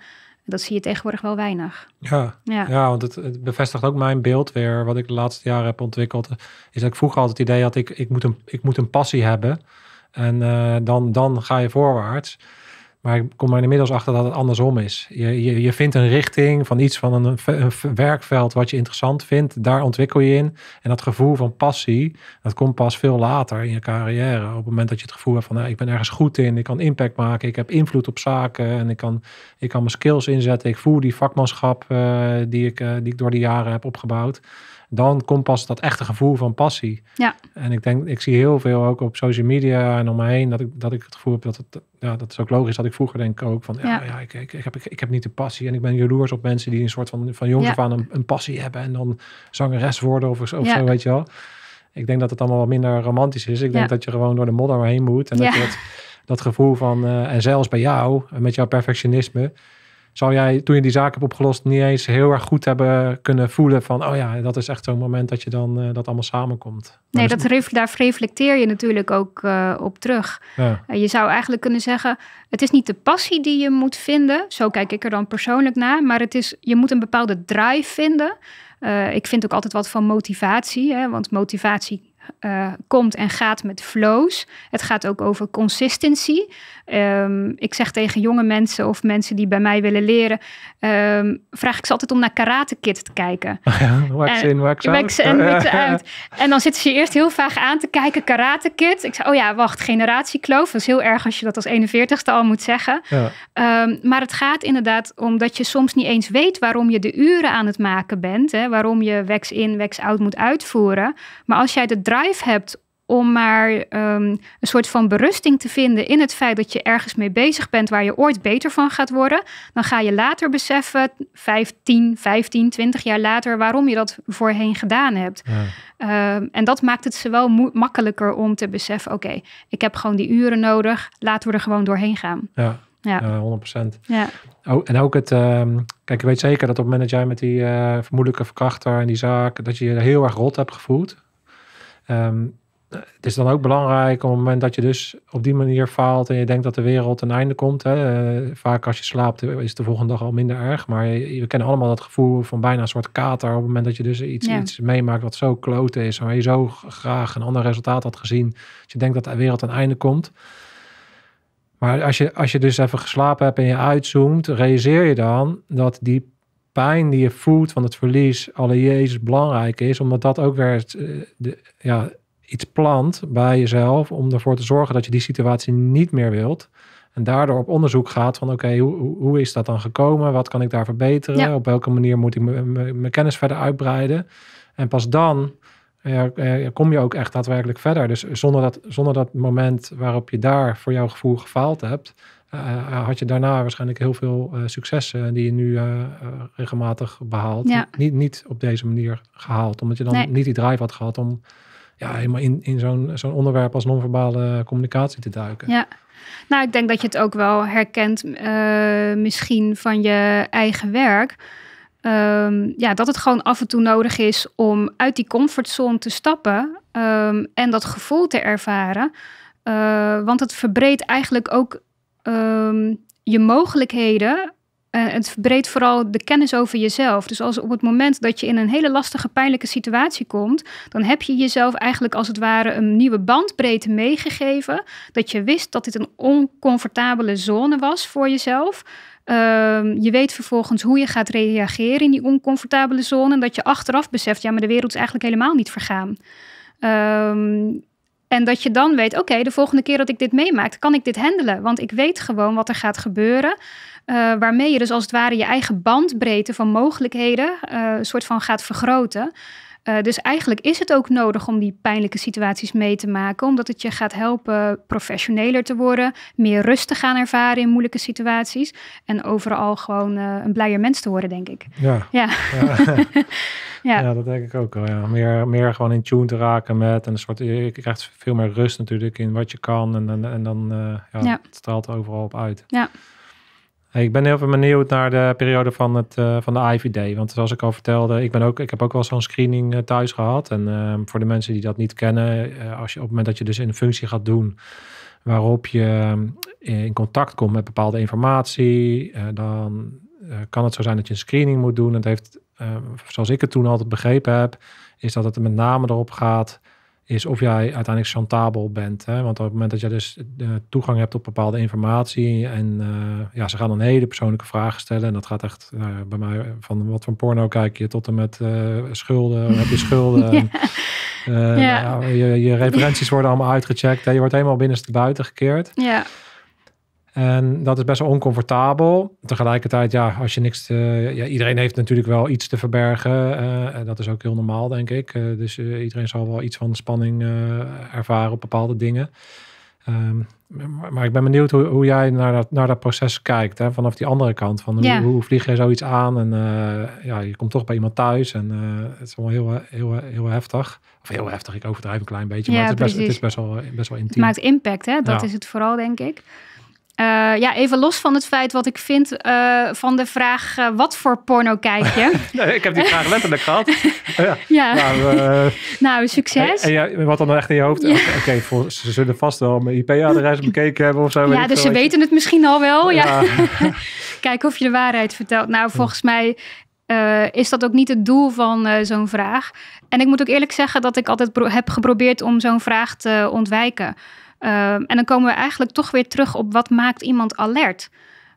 Dat zie je tegenwoordig wel weinig. Ja, ja. want het, bevestigt ook mijn beeld weer, wat ik de laatste jaren heb ontwikkeld. Is dat ik vroeger altijd het idee had, ik, ik, moet, een, ik moet een passie hebben. En eh, dan, dan ga je voorwaarts. Maar ik kom er inmiddels achter dat het andersom is. Je, je, je vindt een richting van iets van een, werkveld wat je interessant vindt. Daar ontwikkel je in. En dat gevoel van passie, dat komt pas veel later in je carrière. Op het moment dat je het gevoel hebt van nou, ik ben ergens goed in. Ik kan impact maken. Ik heb invloed op zaken. En ik kan, ik kan mijn skills inzetten. Ik voel die vakmanschap eh, die, ik, eh, die ik door de jaren heb opgebouwd dan komt pas dat echte gevoel van passie. Ja. En ik denk, ik zie heel veel ook op social media en om me heen dat ik, dat ik het gevoel heb dat het, ja, dat is ook logisch dat ik vroeger denk ook van, ja, ja. ik, ik, heb, ik, heb niet de passie en ik ben jaloers op mensen die een soort van, van jongs ja. af aan een, passie hebben en dan zangeres worden of, of zo, weet je wel. Ik denk dat het allemaal wat minder romantisch is. Ik denk dat je gewoon door de modder heen moet en dat je dat, gevoel van, eh, en zelfs bij jou, met jouw perfectionisme, zou jij toen je die zaak hebt opgelost niet eens heel erg goed hebben kunnen voelen van, oh ja, dat is echt zo'n moment dat je dan eh, dat allemaal samenkomt. nee, dus dat daar reflecteer je natuurlijk ook eh, op terug. Ja. Eh, je zou eigenlijk kunnen zeggen, het is niet de passie die je moet vinden, zo kijk ik er dan persoonlijk naar, maar het is, je moet een bepaalde drive vinden. ik vind ook altijd wat van motivatie, hè, want motivatie eh, komt en gaat met flows. Het gaat ook over consistency. Ehm, ik zeg tegen jonge mensen of mensen die bij mij willen leren, ehm, vraag ik ze altijd om naar Karate Kid te kijken. wax eh, in, wax out. En dan zitten ze eerst heel vaak aan te kijken, Karate Kid. Ik zeg, oh ja, wacht, generatiekloof. Dat is heel erg als je dat als 41ste al moet zeggen. Ja. Ehm, maar het gaat inderdaad om dat je soms niet eens weet waarom je de uren aan het maken bent. Hè, waarom je wax in, wax out moet uitvoeren. Maar als jij de draad hebt om maar ehm, een soort van berusting te vinden in het feit dat je ergens mee bezig bent waar je ooit beter van gaat worden, dan ga je later beseffen, 15, 15, 20 jaar later, waarom je dat voorheen gedaan hebt. Ehm, en dat maakt het ze wel makkelijker om te beseffen, oké, ik heb gewoon die uren nodig, laten we er gewoon doorheen gaan. Ja. Ja. 100%. Ja. Oh, en ook het, ehm, kijk, ik weet zeker dat op het moment dat jij met die uh, vermoedelijke verkrachter en die zaak, dat je je heel erg rot hebt gevoeld. Ehm, het is dan ook belangrijk op het moment dat je dus op die manier faalt en je denkt dat de wereld een einde komt. Hè. Eh, vaak als je slaapt is de volgende dag al minder erg. Maar we kennen allemaal dat gevoel van bijna een soort kater op het moment dat je dus iets, iets meemaakt wat zo klote is. Waar je zo graag een ander resultaat had gezien. Dat je denkt dat de wereld een einde komt. Maar als je, als je dus even geslapen hebt en je uitzoomt, realiseer je dan dat die pijn die je voelt van het verlies alle Jezus belangrijk is, omdat dat ook weer eh, ja, iets plant bij jezelf om ervoor te zorgen dat je die situatie niet meer wilt. En daardoor op onderzoek gaat van oké, hoe, hoe is dat dan gekomen? Wat kan ik daar verbeteren? Op welke manier moet ik mijn kennis verder uitbreiden? En pas dan ja, eh, eh, kom je ook echt daadwerkelijk verder. Dus zonder dat, zonder dat moment waarop je daar voor jouw gevoel gefaald hebt, eh, eh, had je daarna waarschijnlijk heel veel eh, successen die je nu regelmatig behaalt. Niet, niet op deze manier gehaald, omdat je dan niet die drive had gehad om ja, helemaal in, in zo'n zo'n onderwerp als non-verbale communicatie te duiken. Ja. Nou, ik denk dat je het ook wel herkent, misschien van je eigen werk. Ehm, ja, dat het gewoon af en toe nodig is om uit die comfortzone te stappen ehm, en dat gevoel te ervaren. want het verbreedt eigenlijk ook Ehm, je mogelijkheden. Eh, het verbreedt vooral de kennis over jezelf. Dus als op het moment dat je in een hele lastige, pijnlijke situatie komt, dan heb je jezelf eigenlijk als het ware een nieuwe bandbreedte meegegeven. Dat je wist dat dit een oncomfortabele zone was voor jezelf. Ehm, je weet vervolgens hoe je gaat reageren in die oncomfortabele zone. En dat je achteraf beseft, ja, maar de wereld is eigenlijk helemaal niet vergaan. Ehm, en dat je dan weet, oké, de volgende keer dat ik dit meemaak, kan ik dit handelen. Want ik weet gewoon wat er gaat gebeuren. Eh, waarmee je dus als het ware je eigen bandbreedte van mogelijkheden een eh, soort van gaat vergroten. Eh, dus eigenlijk is het ook nodig om die pijnlijke situaties mee te maken, omdat het je gaat helpen professioneler te worden, meer rust te gaan ervaren in moeilijke situaties en overal gewoon eh, een blijer mens te worden, denk ik. Ja. Ja. Ja. dat denk ik ook wel. Ja. Meer, meer gewoon in tune te raken met en een soort, eh, je krijgt veel meer rust natuurlijk in wat je kan en, en, en dan uh, ja, Het straalt overal op uit. Ja. Ik ben heel veel benieuwd naar de periode van, het, eh, van de IVD. Want zoals ik al vertelde, ik, ben ook, ik heb ook wel zo'n screening eh, thuis gehad. En ehm, voor de mensen die dat niet kennen, eh, als je, op het moment dat je dus een functie gaat doen waarop je ehm, in contact komt met bepaalde informatie, dan kan het zo zijn dat je een screening moet doen. Het heeft, ehm, zoals ik het toen altijd begrepen heb, is dat het er met name erop gaat is of jij uiteindelijk chantabel bent. Hè? Want op het moment dat jij dus eh, toegang hebt tot bepaalde informatie en eh, ja, ze gaan dan hele persoonlijke vragen stellen. En dat gaat echt eh, bij mij van wat voor porno kijk je tot en met schulden, heb je schulden. ja. Nou, je, je referenties worden allemaal uitgecheckt. Hè? Je wordt helemaal binnenstebuiten gekeerd. Ja. En dat is best wel oncomfortabel. Tegelijkertijd, ja, als je niks. Te, ja, iedereen heeft natuurlijk wel iets te verbergen. Eh, dat is ook heel normaal, denk ik. Eh, dus eh, iedereen zal wel iets van spanning ervaren op bepaalde dingen. Ehm, maar, ik ben benieuwd hoe, jij naar dat, naar dat, proces kijkt. Hè? Vanaf die andere kant. Van hoe, vlieg je zoiets aan? En ja, je komt toch bij iemand thuis. En het is wel heel, heel, heel, heftig. Of heel heftig, ik overdrijf een klein beetje. Ja, maar het is, best, het is best, wel, best wel intiem. Het maakt impact, hè? Dat is het vooral, denk ik. Eh, ja, even los van het feit wat ik vind eh, van de vraag: eh, wat voor porno kijk je? ik heb die vraag letterlijk gehad. Oh ja. ja. Nou, nou succes. En, ja, wat dan echt in je hoofd? Oké, ze zullen vast wel mijn IP-adres bekeken hebben of zo. Ja, dus ze weten het misschien al wel. Ja. kijk of je de waarheid vertelt. Nou, volgens mij is dat ook niet het doel van zo'n vraag. En ik moet ook eerlijk zeggen dat ik altijd heb geprobeerd om zo'n vraag te ontwijken. Ehm, en dan komen we eigenlijk toch weer terug op wat maakt iemand alert.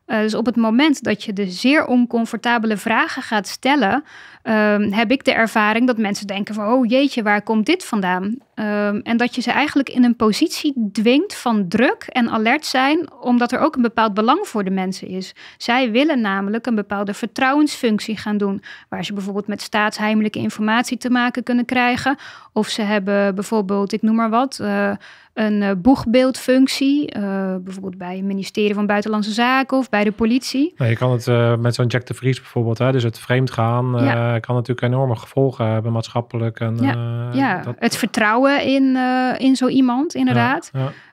Eh, dus op het moment dat je de zeer oncomfortabele vragen gaat stellen, ehm, heb ik de ervaring dat mensen denken van, oh jeetje, waar komt dit vandaan? Ehm, en dat je ze eigenlijk in een positie dwingt van druk en alert zijn, omdat er ook een bepaald belang voor de mensen is. Zij willen namelijk een bepaalde vertrouwensfunctie gaan doen, waar ze bijvoorbeeld met staatsheimelijke informatie te maken kunnen krijgen. Of ze hebben bijvoorbeeld, ik noem maar wat, eh, een eh, boegbeeldfunctie, eh, bijvoorbeeld bij het ministerie van Buitenlandse Zaken of bij de politie. Nou, je kan het met zo'n Jack de Vries bijvoorbeeld, hè, dus het vreemd gaan, kan natuurlijk enorme gevolgen hebben maatschappelijk. En, ja, ja. het vertrouwen in, eh, in zo iemand, inderdaad.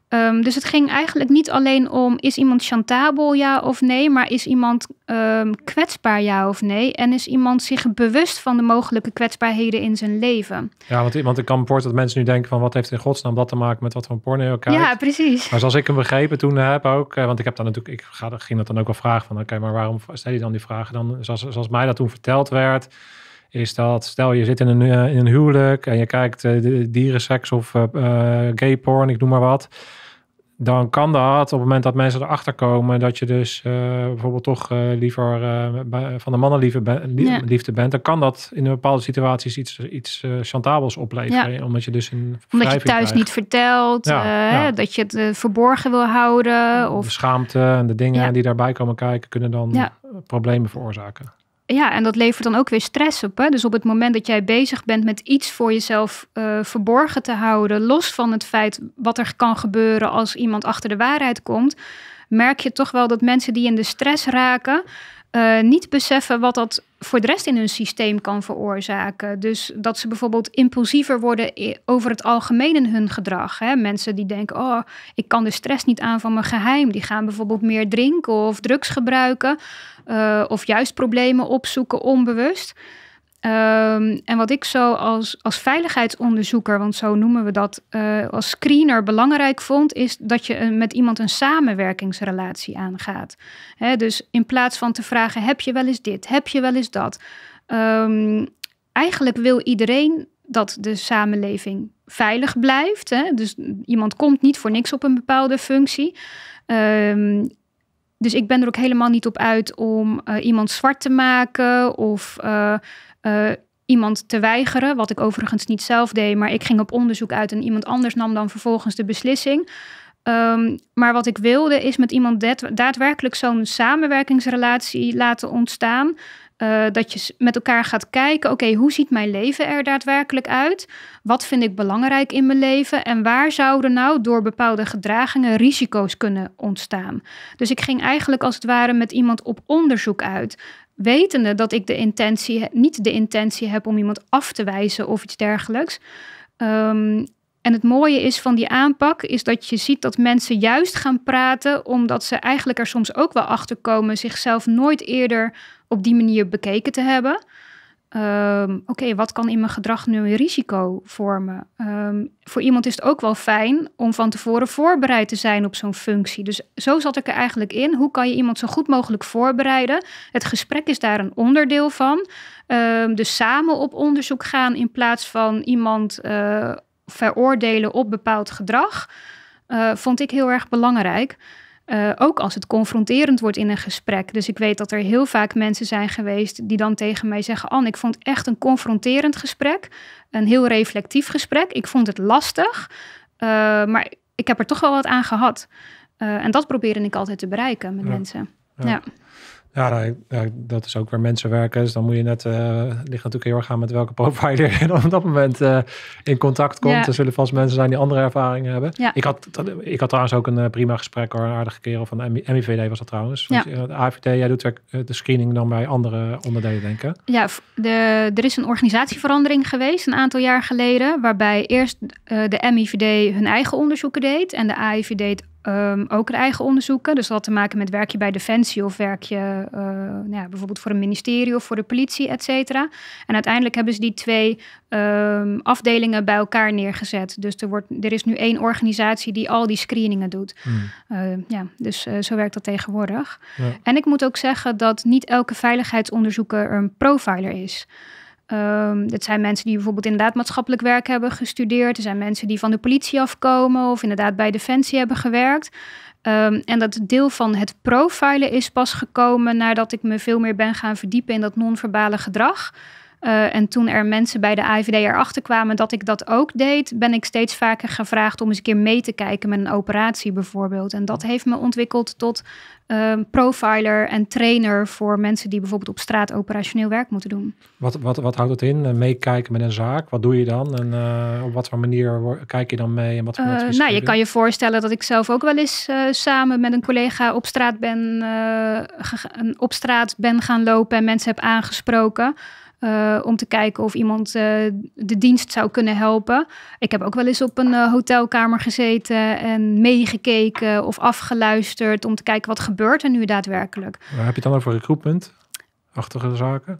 Ehm, dus het ging eigenlijk niet alleen om is iemand chantabel ja of nee, maar is iemand ehm, kwetsbaar ja of nee? En is iemand zich bewust van de mogelijke kwetsbaarheden in zijn leven? Ja, want, want ik kan me dat mensen nu denken van wat heeft in godsnaam dat te maken met wat voor porno kijkt? Ja, precies. Maar zoals ik hem begrepen toen heb ook, eh, want ik heb dan natuurlijk, ik ga, ging dat dan ook wel vragen van oké, maar waarom stel je dan die vragen dan zoals, zoals mij dat toen verteld werd? is dat stel je zit in een, eh, in een huwelijk en je kijkt uh, dierenseks of eh, gay porn, ik noem maar wat. Dan kan dat op het moment dat mensen erachter komen dat je dus bijvoorbeeld toch liever van de mannenliefde liefde, bent. Dan kan dat in bepaalde situaties iets, iets chantabels opleveren. Omdat je dus een Omdat je thuis niet vertelt. Ja, Dat je het verborgen wil houden. Of... De schaamte en de dingen die daarbij komen kijken kunnen dan problemen veroorzaken. Ja, en dat levert dan ook weer stress op. Hè? Dus op het moment dat jij bezig bent met iets voor jezelf eh, verborgen te houden, los van het feit wat er kan gebeuren als iemand achter de waarheid komt, merk je toch wel dat mensen die in de stress raken, eh, niet beseffen wat dat voor de rest in hun systeem kan veroorzaken. Dus dat ze bijvoorbeeld impulsiever worden over het algemeen in hun gedrag. Hè? Mensen die denken, oh, ik kan de stress niet aan van mijn geheim. Die gaan bijvoorbeeld meer drinken of drugs gebruiken. Eh, of juist problemen opzoeken onbewust. Ehm, en wat ik zo als, als veiligheidsonderzoeker, want zo noemen we dat, eh, als screener belangrijk vond, is dat je met iemand een samenwerkingsrelatie aangaat. dus in plaats van te vragen, heb je wel eens dit, heb je wel eens dat? Ehm, eigenlijk wil iedereen dat de samenleving veilig blijft. Hè? Dus iemand komt niet voor niks op een bepaalde functie. Um, dus ik ben er ook helemaal niet op uit om eh, iemand zwart te maken of eh, eh, iemand te weigeren. Wat ik overigens niet zelf deed, maar ik ging op onderzoek uit en iemand anders nam dan vervolgens de beslissing. Ehm, maar wat ik wilde is met iemand daadwerkelijk zo'n samenwerkingsrelatie laten ontstaan. Eh, dat je met elkaar gaat kijken, oké, hoe ziet mijn leven er daadwerkelijk uit? Wat vind ik belangrijk in mijn leven? En waar zouden nou door bepaalde gedragingen risico's kunnen ontstaan? Dus ik ging eigenlijk als het ware met iemand op onderzoek uit. Wetende dat ik de intentie, niet de intentie heb om iemand af te wijzen of iets dergelijks. Ehm, en het mooie is van die aanpak is dat je ziet dat mensen juist gaan praten omdat ze eigenlijk er soms ook wel achter komen, zichzelf nooit eerder op die manier bekeken te hebben. Ehm, oké, wat kan in mijn gedrag nu een risico vormen? Um, voor iemand is het ook wel fijn om van tevoren voorbereid te zijn op zo'n functie. Dus zo zat ik er eigenlijk in. Hoe kan je iemand zo goed mogelijk voorbereiden? Het gesprek is daar een onderdeel van. Ehm, dus samen op onderzoek gaan in plaats van iemand eh, veroordelen op bepaald gedrag, eh, vond ik heel erg belangrijk. Eh, ook als het confronterend wordt in een gesprek. Dus ik weet dat er heel vaak mensen zijn geweest die dan tegen mij zeggen: Anne, ik vond echt een confronterend gesprek. Een heel reflectief gesprek. Ik vond het lastig, eh, maar ik heb er toch wel wat aan gehad. Eh, en dat probeerde ik altijd te bereiken met mensen. ja. Ja, nou, nou, dat is ook waar mensen werken. Dus dan moet je net, uh, ligt natuurlijk heel erg aan met welke provider je dan op dat moment eh, in contact komt. Ja. Er zullen vast mensen zijn die andere ervaringen hebben. Ik, had, ik had trouwens ook een eh, prima gesprek hoor, een aardige kerel van de MIVD was dat trouwens. De AVT, jij doet de screening dan bij andere onderdelen denken. Ja, de, er is een organisatieverandering geweest een aantal jaar geleden, waarbij eerst de MIVD hun eigen onderzoeken deed en de AIVD het Um, ook eigen onderzoeken. Dus dat had te maken met werk je bij Defensie of werk je eh, nou ja, bijvoorbeeld voor een ministerie of voor de politie, et cetera. En uiteindelijk hebben ze die twee ehm, afdelingen bij elkaar neergezet. Dus er, wordt, er is nu één organisatie die al die screeningen doet. Hmm. Eh, ja, dus eh, zo werkt dat tegenwoordig. En ik moet ook zeggen dat niet elke veiligheidsonderzoeker een profiler is. Um, ehm, dat zijn mensen die bijvoorbeeld inderdaad maatschappelijk werk hebben gestudeerd. Er zijn mensen die van de politie afkomen of inderdaad bij Defensie hebben gewerkt. Ehm, en dat deel van het profilen is pas gekomen nadat ik me veel meer ben gaan verdiepen in dat non-verbale gedrag. Eh, en toen er mensen bij de AIVD erachter kwamen dat ik dat ook deed, ben ik steeds vaker gevraagd om eens een keer mee te kijken met een operatie bijvoorbeeld. En dat heeft me ontwikkeld tot ehm, profiler en trainer voor mensen die bijvoorbeeld op straat operationeel werk moeten doen. Wat, wat, wat houdt het in? Eh, meekijken met een zaak? Wat doe je dan? En eh, op wat voor manier kijk je dan mee? En wat voor uh, nou, je kan je voorstellen dat ik zelf ook wel eens samen met een collega op straat, ben, op straat ben gaan lopen en mensen heb aangesproken. Eh, om te kijken of iemand eh, de dienst zou kunnen helpen. Ik heb ook wel eens op een eh, hotelkamer gezeten en meegekeken of afgeluisterd om te kijken wat gebeurt er nu daadwerkelijk. Maar heb je het dan over recruitment? Achtige zaken?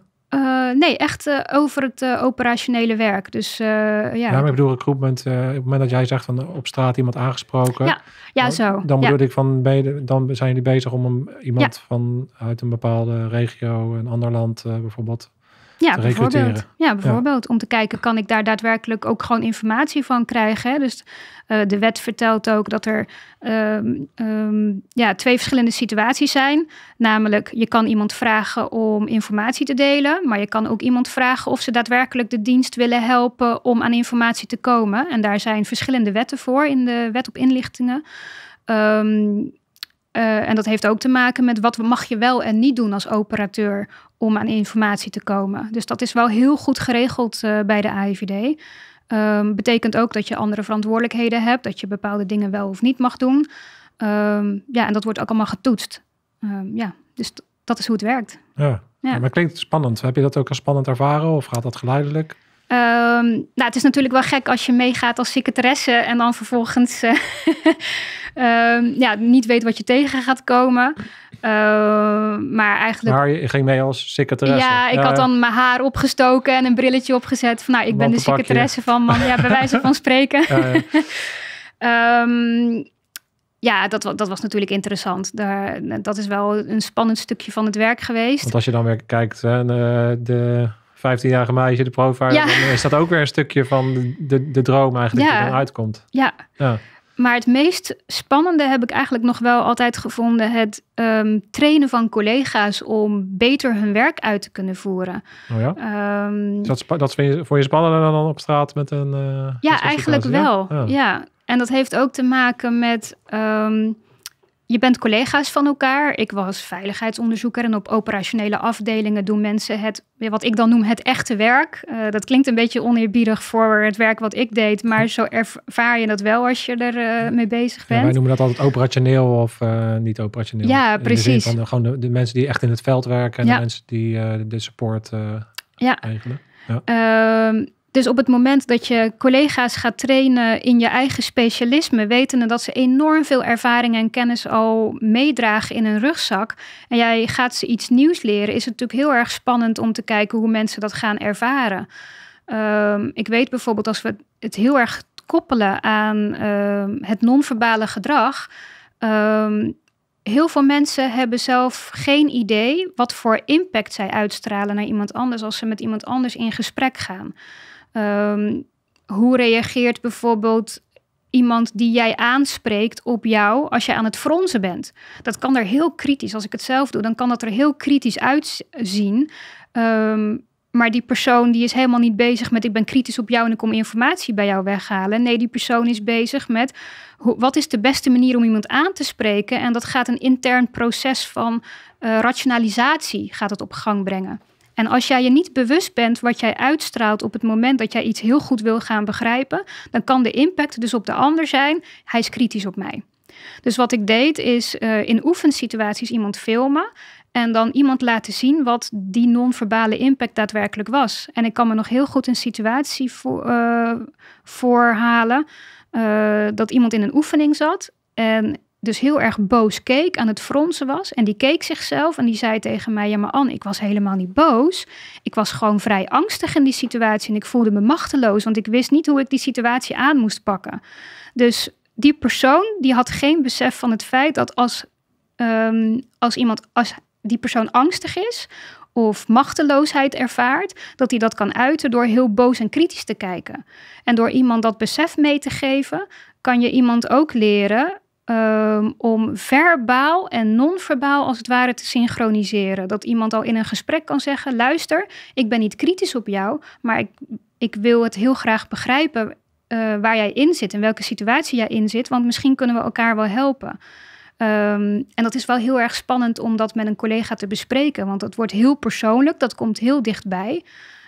nee, echt over het operationele werk. Dus, ja. ja, maar ik bedoel recruitment. op het moment dat jij zegt van op straat iemand aangesproken. Ja, ja dan, zo. Dan bedoel ik van, je, dan zijn jullie bezig om iemand van uit een bepaalde regio, een ander land bijvoorbeeld ja, bijvoorbeeld. Ja, bijvoorbeeld. Om te kijken, kan ik daar daadwerkelijk ook gewoon informatie van krijgen? Dus eh, de wet vertelt ook dat er ehm, ehm, ja, twee verschillende situaties zijn. Namelijk, je kan iemand vragen om informatie te delen, maar je kan ook iemand vragen of ze daadwerkelijk de dienst willen helpen om aan informatie te komen. En daar zijn verschillende wetten voor in de wet op inlichtingen. Um, eh, en dat heeft ook te maken met wat mag je wel en niet doen als operateur om aan informatie te komen. Dus dat is wel heel goed geregeld eh, bij de AIVD. Ehm, betekent ook dat je andere verantwoordelijkheden hebt, dat je bepaalde dingen wel of niet mag doen. Ehm, ja, en dat wordt ook allemaal getoetst. Ehm, ja, dus dat is hoe het werkt. Ja. ja. maar klinkt spannend. Heb je dat ook als spannend ervaren of gaat dat geleidelijk? Ehm, nou, het is natuurlijk wel gek als je meegaat als secretaresse en dan vervolgens eh, ehm, ja, niet weet wat je tegen gaat komen. Uh, maar eigenlijk. Maar je ging mee als secretaresse. Ja, ik had dan mijn haar opgestoken en een brilletje opgezet. Van, nou, ik ben de secretaresse van man. Ja, bij wijze van spreken. Ja, ja. dat, dat was natuurlijk interessant. Daar, dat is wel een spannend stukje van het werk geweest. Want als je dan weer kijkt, hè, de 15-jarige meisje de profile. is dat ook weer een stukje van de, de, droom eigenlijk ja. die uitkomt. Ja. ja. Maar het meest spannende heb ik eigenlijk nog wel altijd gevonden het ehm, trainen van collega's om beter hun werk uit te kunnen voeren. Oh ja? Um, dat, dat vind je voor je spannender dan op straat met een. Eh, ja, eigenlijk wel. Ja? en dat heeft ook te maken met. Ehm, je bent collega's van elkaar. Ik was veiligheidsonderzoeker en op operationele afdelingen doen mensen het, wat ik dan noem het echte werk. Eh, dat klinkt een beetje oneerbiedig voor het werk wat ik deed, maar zo ervaar je dat wel als je er eh, mee bezig bent. wij noemen dat altijd operationeel of eh, niet operationeel. Ja, precies. De van gewoon de, mensen die echt in het veld werken en de mensen die de support ja. Ja. Ehm, dus op het moment dat je collega's gaat trainen in je eigen specialisme, wetende dat ze enorm veel ervaring en kennis al meedragen in hun rugzak, en jij gaat ze iets nieuws leren, is het natuurlijk heel erg spannend om te kijken hoe mensen dat gaan ervaren. Ehm, ik weet bijvoorbeeld als we het heel erg koppelen aan ehm, het non-verbale gedrag. Ehm, heel veel mensen hebben zelf geen idee wat voor impact zij uitstralen naar iemand anders als ze met iemand anders in gesprek gaan. Ehm, hoe reageert bijvoorbeeld iemand die jij aanspreekt op jou als je aan het fronsen bent? Dat kan er heel kritisch, als ik het zelf doe, dan kan dat er heel kritisch uitzien. Ehm, maar die persoon die is helemaal niet bezig met ik ben kritisch op jou en ik kom informatie bij jou weghalen. Nee, die persoon is bezig met wat is de beste manier om iemand aan te spreken. En dat gaat een intern proces van eh, rationalisatie gaat het op gang brengen. En als jij je niet bewust bent wat jij uitstraalt op het moment dat jij iets heel goed wil gaan begrijpen, dan kan de impact dus op de ander zijn. Hij is kritisch op mij. Dus wat ik deed is uh, in oefensituaties iemand filmen en dan iemand laten zien wat die non-verbale impact daadwerkelijk was. En ik kan me nog heel goed een situatie voor, eh, voorhalen eh, dat iemand in een oefening zat en dus heel erg boos keek, aan het fronsen was. En die keek zichzelf en die zei tegen mij: Ja, maar Anne, ik was helemaal niet boos. Ik was gewoon vrij angstig in die situatie. En ik voelde me machteloos, want ik wist niet hoe ik die situatie aan moest pakken. Dus die persoon die had geen besef van het feit dat als, ehm, als iemand, als die persoon angstig is of machteloosheid ervaart, dat hij dat kan uiten door heel boos en kritisch te kijken. En door iemand dat besef mee te geven, kan je iemand ook leren Ehm, om verbaal en non-verbaal als het ware te synchroniseren. Dat iemand al in een gesprek kan zeggen: luister, ik ben niet kritisch op jou, maar ik, ik wil het heel graag begrijpen eh, waar jij in zit en welke situatie jij in zit, want misschien kunnen we elkaar wel helpen. Ehm, en dat is wel heel erg spannend om dat met een collega te bespreken, want dat wordt heel persoonlijk, dat komt heel dichtbij.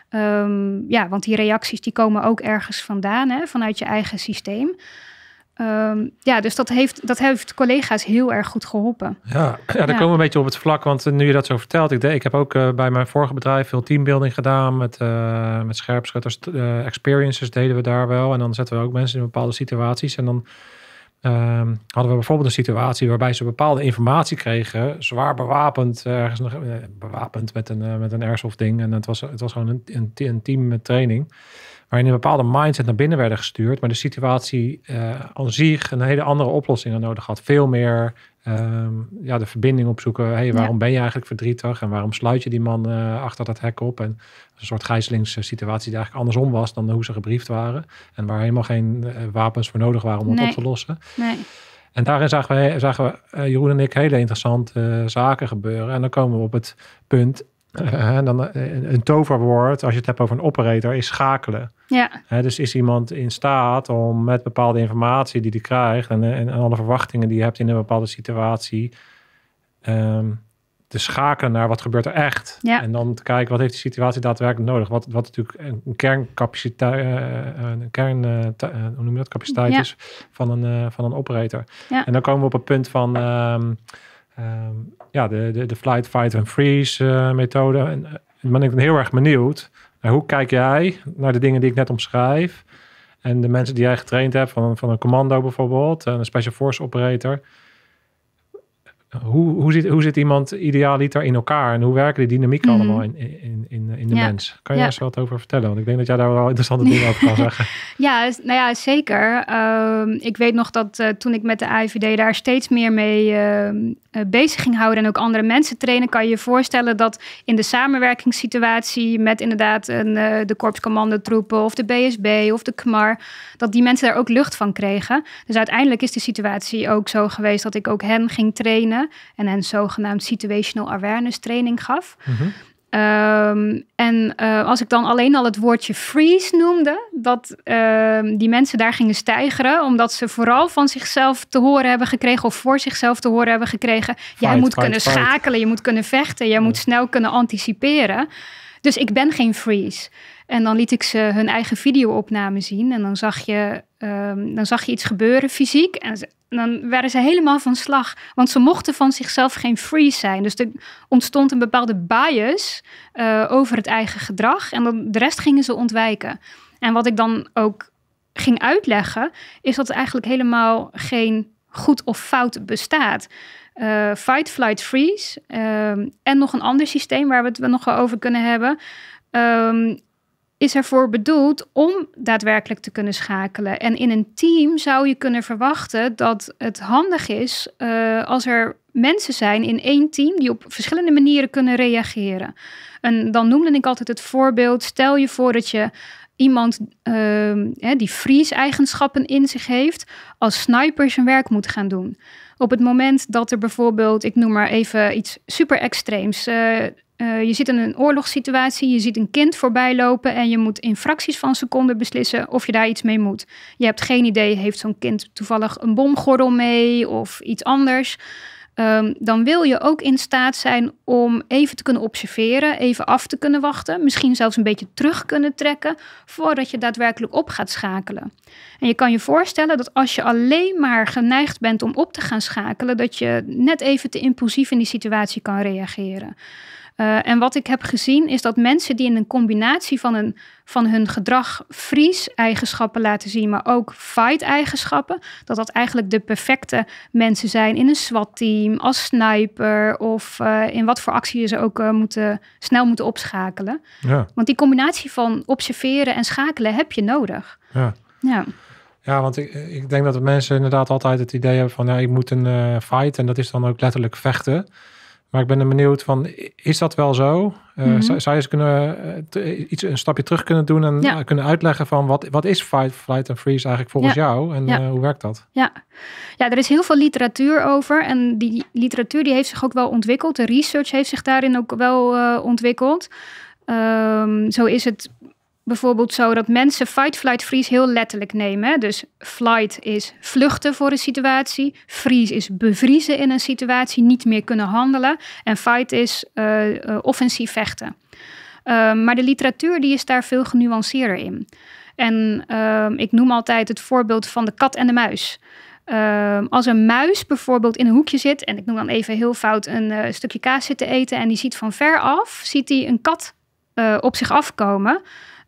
Ehm, ja, want die reacties die komen ook ergens vandaan, hè, vanuit je eigen systeem. Ehm, ja, dus dat heeft, dat heeft collega's heel erg goed geholpen. Ja, ja dan komen we een beetje op het vlak. Want nu je dat zo vertelt, ik, ik heb ook eh, bij mijn vorige bedrijf veel teambuilding gedaan. Met, uh, met scherpschutters, eh, experiences deden we daar wel. En dan zetten we ook mensen in bepaalde situaties. En dan ehm, hadden we bijvoorbeeld een situatie waarbij ze bepaalde informatie kregen. Zwaar bewapend, ergens nog, bewapend met een, met een airsoft ding. En het was, het was gewoon een, een, een team met training in een bepaalde mindset naar binnen werden gestuurd, maar de situatie eh, aan uh, zich een hele andere oplossing nodig had. Veel meer ehm, ja, de verbinding opzoeken. hey, waarom ben je eigenlijk verdrietig en waarom sluit je die man eh, achter dat hek op? En een soort gijzelingssituatie die eigenlijk andersom was dan hoe ze gebriefd waren en waar helemaal geen eh, wapens voor nodig waren om het op te lossen. Nee. En daarin zagen we, zagen we Jeroen en ik hele interessante zaken gebeuren. En dan komen we op het punt en eh, dan eh, een, toverwoord, als je het hebt over een operator, is schakelen. Ja. dus is iemand in staat om met bepaalde informatie die hij krijgt en, en, alle verwachtingen die je hebt in een bepaalde situatie, ehm, te schakelen naar wat gebeurt er echt. Ja. En dan te kijken wat heeft de situatie daadwerkelijk nodig. Wat, wat natuurlijk een kerncapaciteit, eh, een kern, hoe noem je dat, capaciteit is van een, van een operator. Ja. En dan komen we op het punt van. Ehm, Ehm, ja, de, de, de flight, fight and freeze eh, methode. En, en eh, ben ik heel erg benieuwd. hoe kijk jij naar de dingen die ik net omschrijf? En de mensen die jij getraind hebt, van, van een commando bijvoorbeeld, eh, een special force operator hoe, hoe, zit, hoe zit iemand idealiter in elkaar en hoe werken die dynamieken mhm. allemaal in, in, in, in de mens? Kan je daar eens wat over vertellen? Want ik denk dat jij daar wel interessante dingen over kan zeggen. Ja, nou ja, zeker. Ehm, ik weet nog dat eh, toen ik met de AIVD daar steeds meer mee eh, eh, bezig ging houden en ook andere mensen trainen, kan je je voorstellen dat in de samenwerkingssituatie met inderdaad een, de korpscommandotroepen of de BSB of de KMAR, dat die mensen daar ook lucht van kregen. Dus uiteindelijk is de situatie ook zo geweest dat ik ook hen ging trainen en een zogenaamd situational awareness training gaf. Mhm. Ehm, en eh, als ik dan alleen al het woordje freeze noemde, dat ehm, die mensen daar gingen stijgeren, omdat ze vooral van zichzelf te horen hebben gekregen of voor zichzelf te horen hebben gekregen: jij moet kunnen schakelen, je moet kunnen vechten, jij moet snel kunnen anticiperen. Dus ik ben geen freeze. En dan liet ik ze hun eigen videoopname zien. En dan zag je, ehm, dan zag je iets gebeuren fysiek. En dan werden ze helemaal van slag. Want ze mochten van zichzelf geen freeze zijn. Dus er ontstond een bepaalde bias eh, over het eigen gedrag. En dan, de rest gingen ze ontwijken. En wat ik dan ook ging uitleggen, is dat er eigenlijk helemaal geen goed of fout bestaat. Eh, fight, flight, freeze. Ehm, en nog een ander systeem waar we het nog over kunnen hebben. Um, is ervoor bedoeld om daadwerkelijk te kunnen schakelen. En in een team zou je kunnen verwachten dat het handig is eh, als er mensen zijn in één team die op verschillende manieren kunnen reageren. En dan noemde ik altijd het voorbeeld: stel je voor dat je iemand ehm, die freeze eigenschappen in zich heeft, als sniper zijn werk moet gaan doen. Op het moment dat er bijvoorbeeld, ik noem maar even iets super extreems, eh, eh, je zit in een oorlogssituatie, je ziet een kind voorbij lopen en je moet in fracties van seconden beslissen of je daar iets mee moet. Je hebt geen idee, heeft zo'n kind toevallig een bomgordel mee of iets anders? Ehm, dan wil je ook in staat zijn om even te kunnen observeren, even af te kunnen wachten, misschien zelfs een beetje terug kunnen trekken voordat je daadwerkelijk op gaat schakelen. En je kan je voorstellen dat als je alleen maar geneigd bent om op te gaan schakelen, dat je net even te impulsief in die situatie kan reageren. Eh, en wat ik heb gezien is dat mensen die in een combinatie van, een, van hun gedrag vries-eigenschappen laten zien, maar ook fight-eigenschappen, dat dat eigenlijk de perfecte mensen zijn in een SWAT-team, als sniper of eh, in wat voor actie je ze ook eh, moeten, snel moeten opschakelen. Ja. Want die combinatie van observeren en schakelen heb je nodig. Ja. ja. Ja, want ik, ik denk dat de mensen inderdaad altijd het idee hebben van ja, ik moet een fight en dat is dan ook letterlijk vechten. Maar ik ben er benieuwd van, is dat wel zo? Eh, mhm. Zou je eens kunnen, eh, iets, een stapje terug kunnen doen en eh, kunnen uitleggen van wat, wat is fight, flight en freeze eigenlijk volgens jou en hoe werkt dat? Ja. ja, er is heel veel literatuur over en die literatuur die heeft zich ook wel ontwikkeld. De research heeft zich daarin ook wel ontwikkeld. Ehm, zo is het bijvoorbeeld zo dat mensen fight, flight, freeze heel letterlijk nemen. Dus flight is vluchten voor een situatie. Freeze is bevriezen in een situatie, niet meer kunnen handelen. En fight is uh, offensief vechten. Ehm, maar de literatuur die is daar veel genuanceerder in. En ehm, ik noem altijd het voorbeeld van de kat en de muis. Ehm, als een muis bijvoorbeeld in een hoekje zit, en ik noem dan even heel fout een eh, stukje kaas zitten eten, en die ziet van ver af, ziet hij een kat op zich afkomen.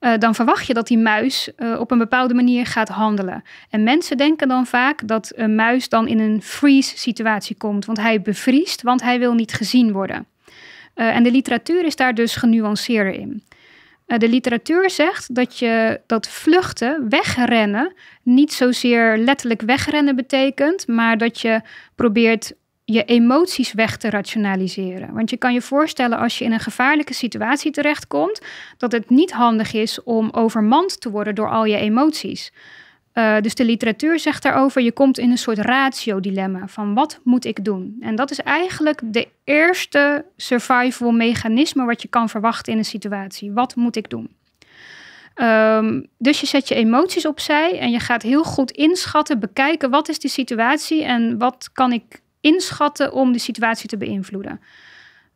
Eh, dan verwacht je dat die muis eh, op een bepaalde manier gaat handelen. En mensen denken dan vaak dat een muis dan in een freeze situatie komt, want hij bevriest, want hij wil niet gezien worden. Eh, en de literatuur is daar dus genuanceerder in. de literatuur zegt dat, je, dat vluchten, wegrennen, niet zozeer letterlijk wegrennen betekent, maar dat je probeert je emoties weg te rationaliseren. Want je kan je voorstellen als je in een gevaarlijke situatie terechtkomt, dat het niet handig is om overmand te worden door al je emoties. Eh, dus de literatuur zegt daarover, je komt in een soort ratio-dilemma van wat moet ik doen? En dat is eigenlijk de eerste survival-mechanisme wat je kan verwachten in een situatie. Wat moet ik doen? Ehm, dus je zet je emoties opzij en je gaat heel goed inschatten, bekijken wat is de situatie en wat kan ik inschatten om de situatie te beïnvloeden.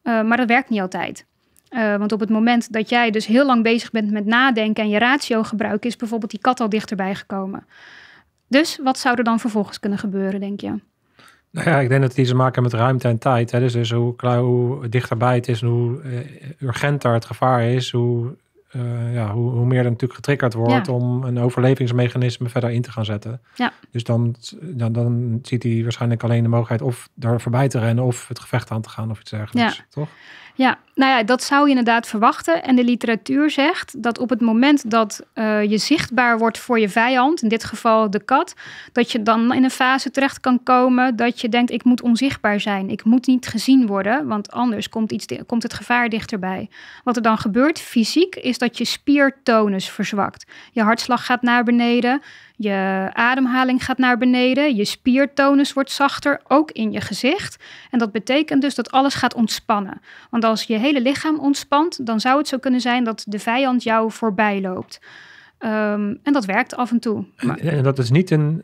Eh, maar dat werkt niet altijd. Eh, want op het moment dat jij dus heel lang bezig bent met nadenken en je ratio gebruiken, is bijvoorbeeld die kat al dichterbij gekomen. Dus wat zou er dan vervolgens kunnen gebeuren, denk je? Nou ja, ik denk dat het iets te maken met ruimte en tijd. Hè? Dus, dus hoe, dichterbij het is en hoe uh, urgenter het gevaar is, hoe eh, ja, hoe, hoe, meer er natuurlijk getriggerd wordt om een overlevingsmechanisme verder in te gaan zetten. Ja. Dus dan, dan, dan ziet hij waarschijnlijk alleen de mogelijkheid of daar voorbij te rennen of het gevecht aan te gaan of iets dergelijks, ja. toch? Ja, nou ja, dat zou je inderdaad verwachten. En de literatuur zegt dat op het moment dat eh, je zichtbaar wordt voor je vijand, in dit geval de kat, dat je dan in een fase terecht kan komen dat je denkt: ik moet onzichtbaar zijn, ik moet niet gezien worden, want anders komt, iets, komt het gevaar dichterbij. Wat er dan gebeurt fysiek is dat je spiertonus verzwakt. Je hartslag gaat naar beneden, je ademhaling gaat naar beneden, je spiertonus wordt zachter, ook in je gezicht. En dat betekent dus dat alles gaat ontspannen. Want als je hele lichaam ontspant, dan zou het zo kunnen zijn dat de vijand jou voorbij loopt. Ehm, en dat werkt af en toe. en dat is niet een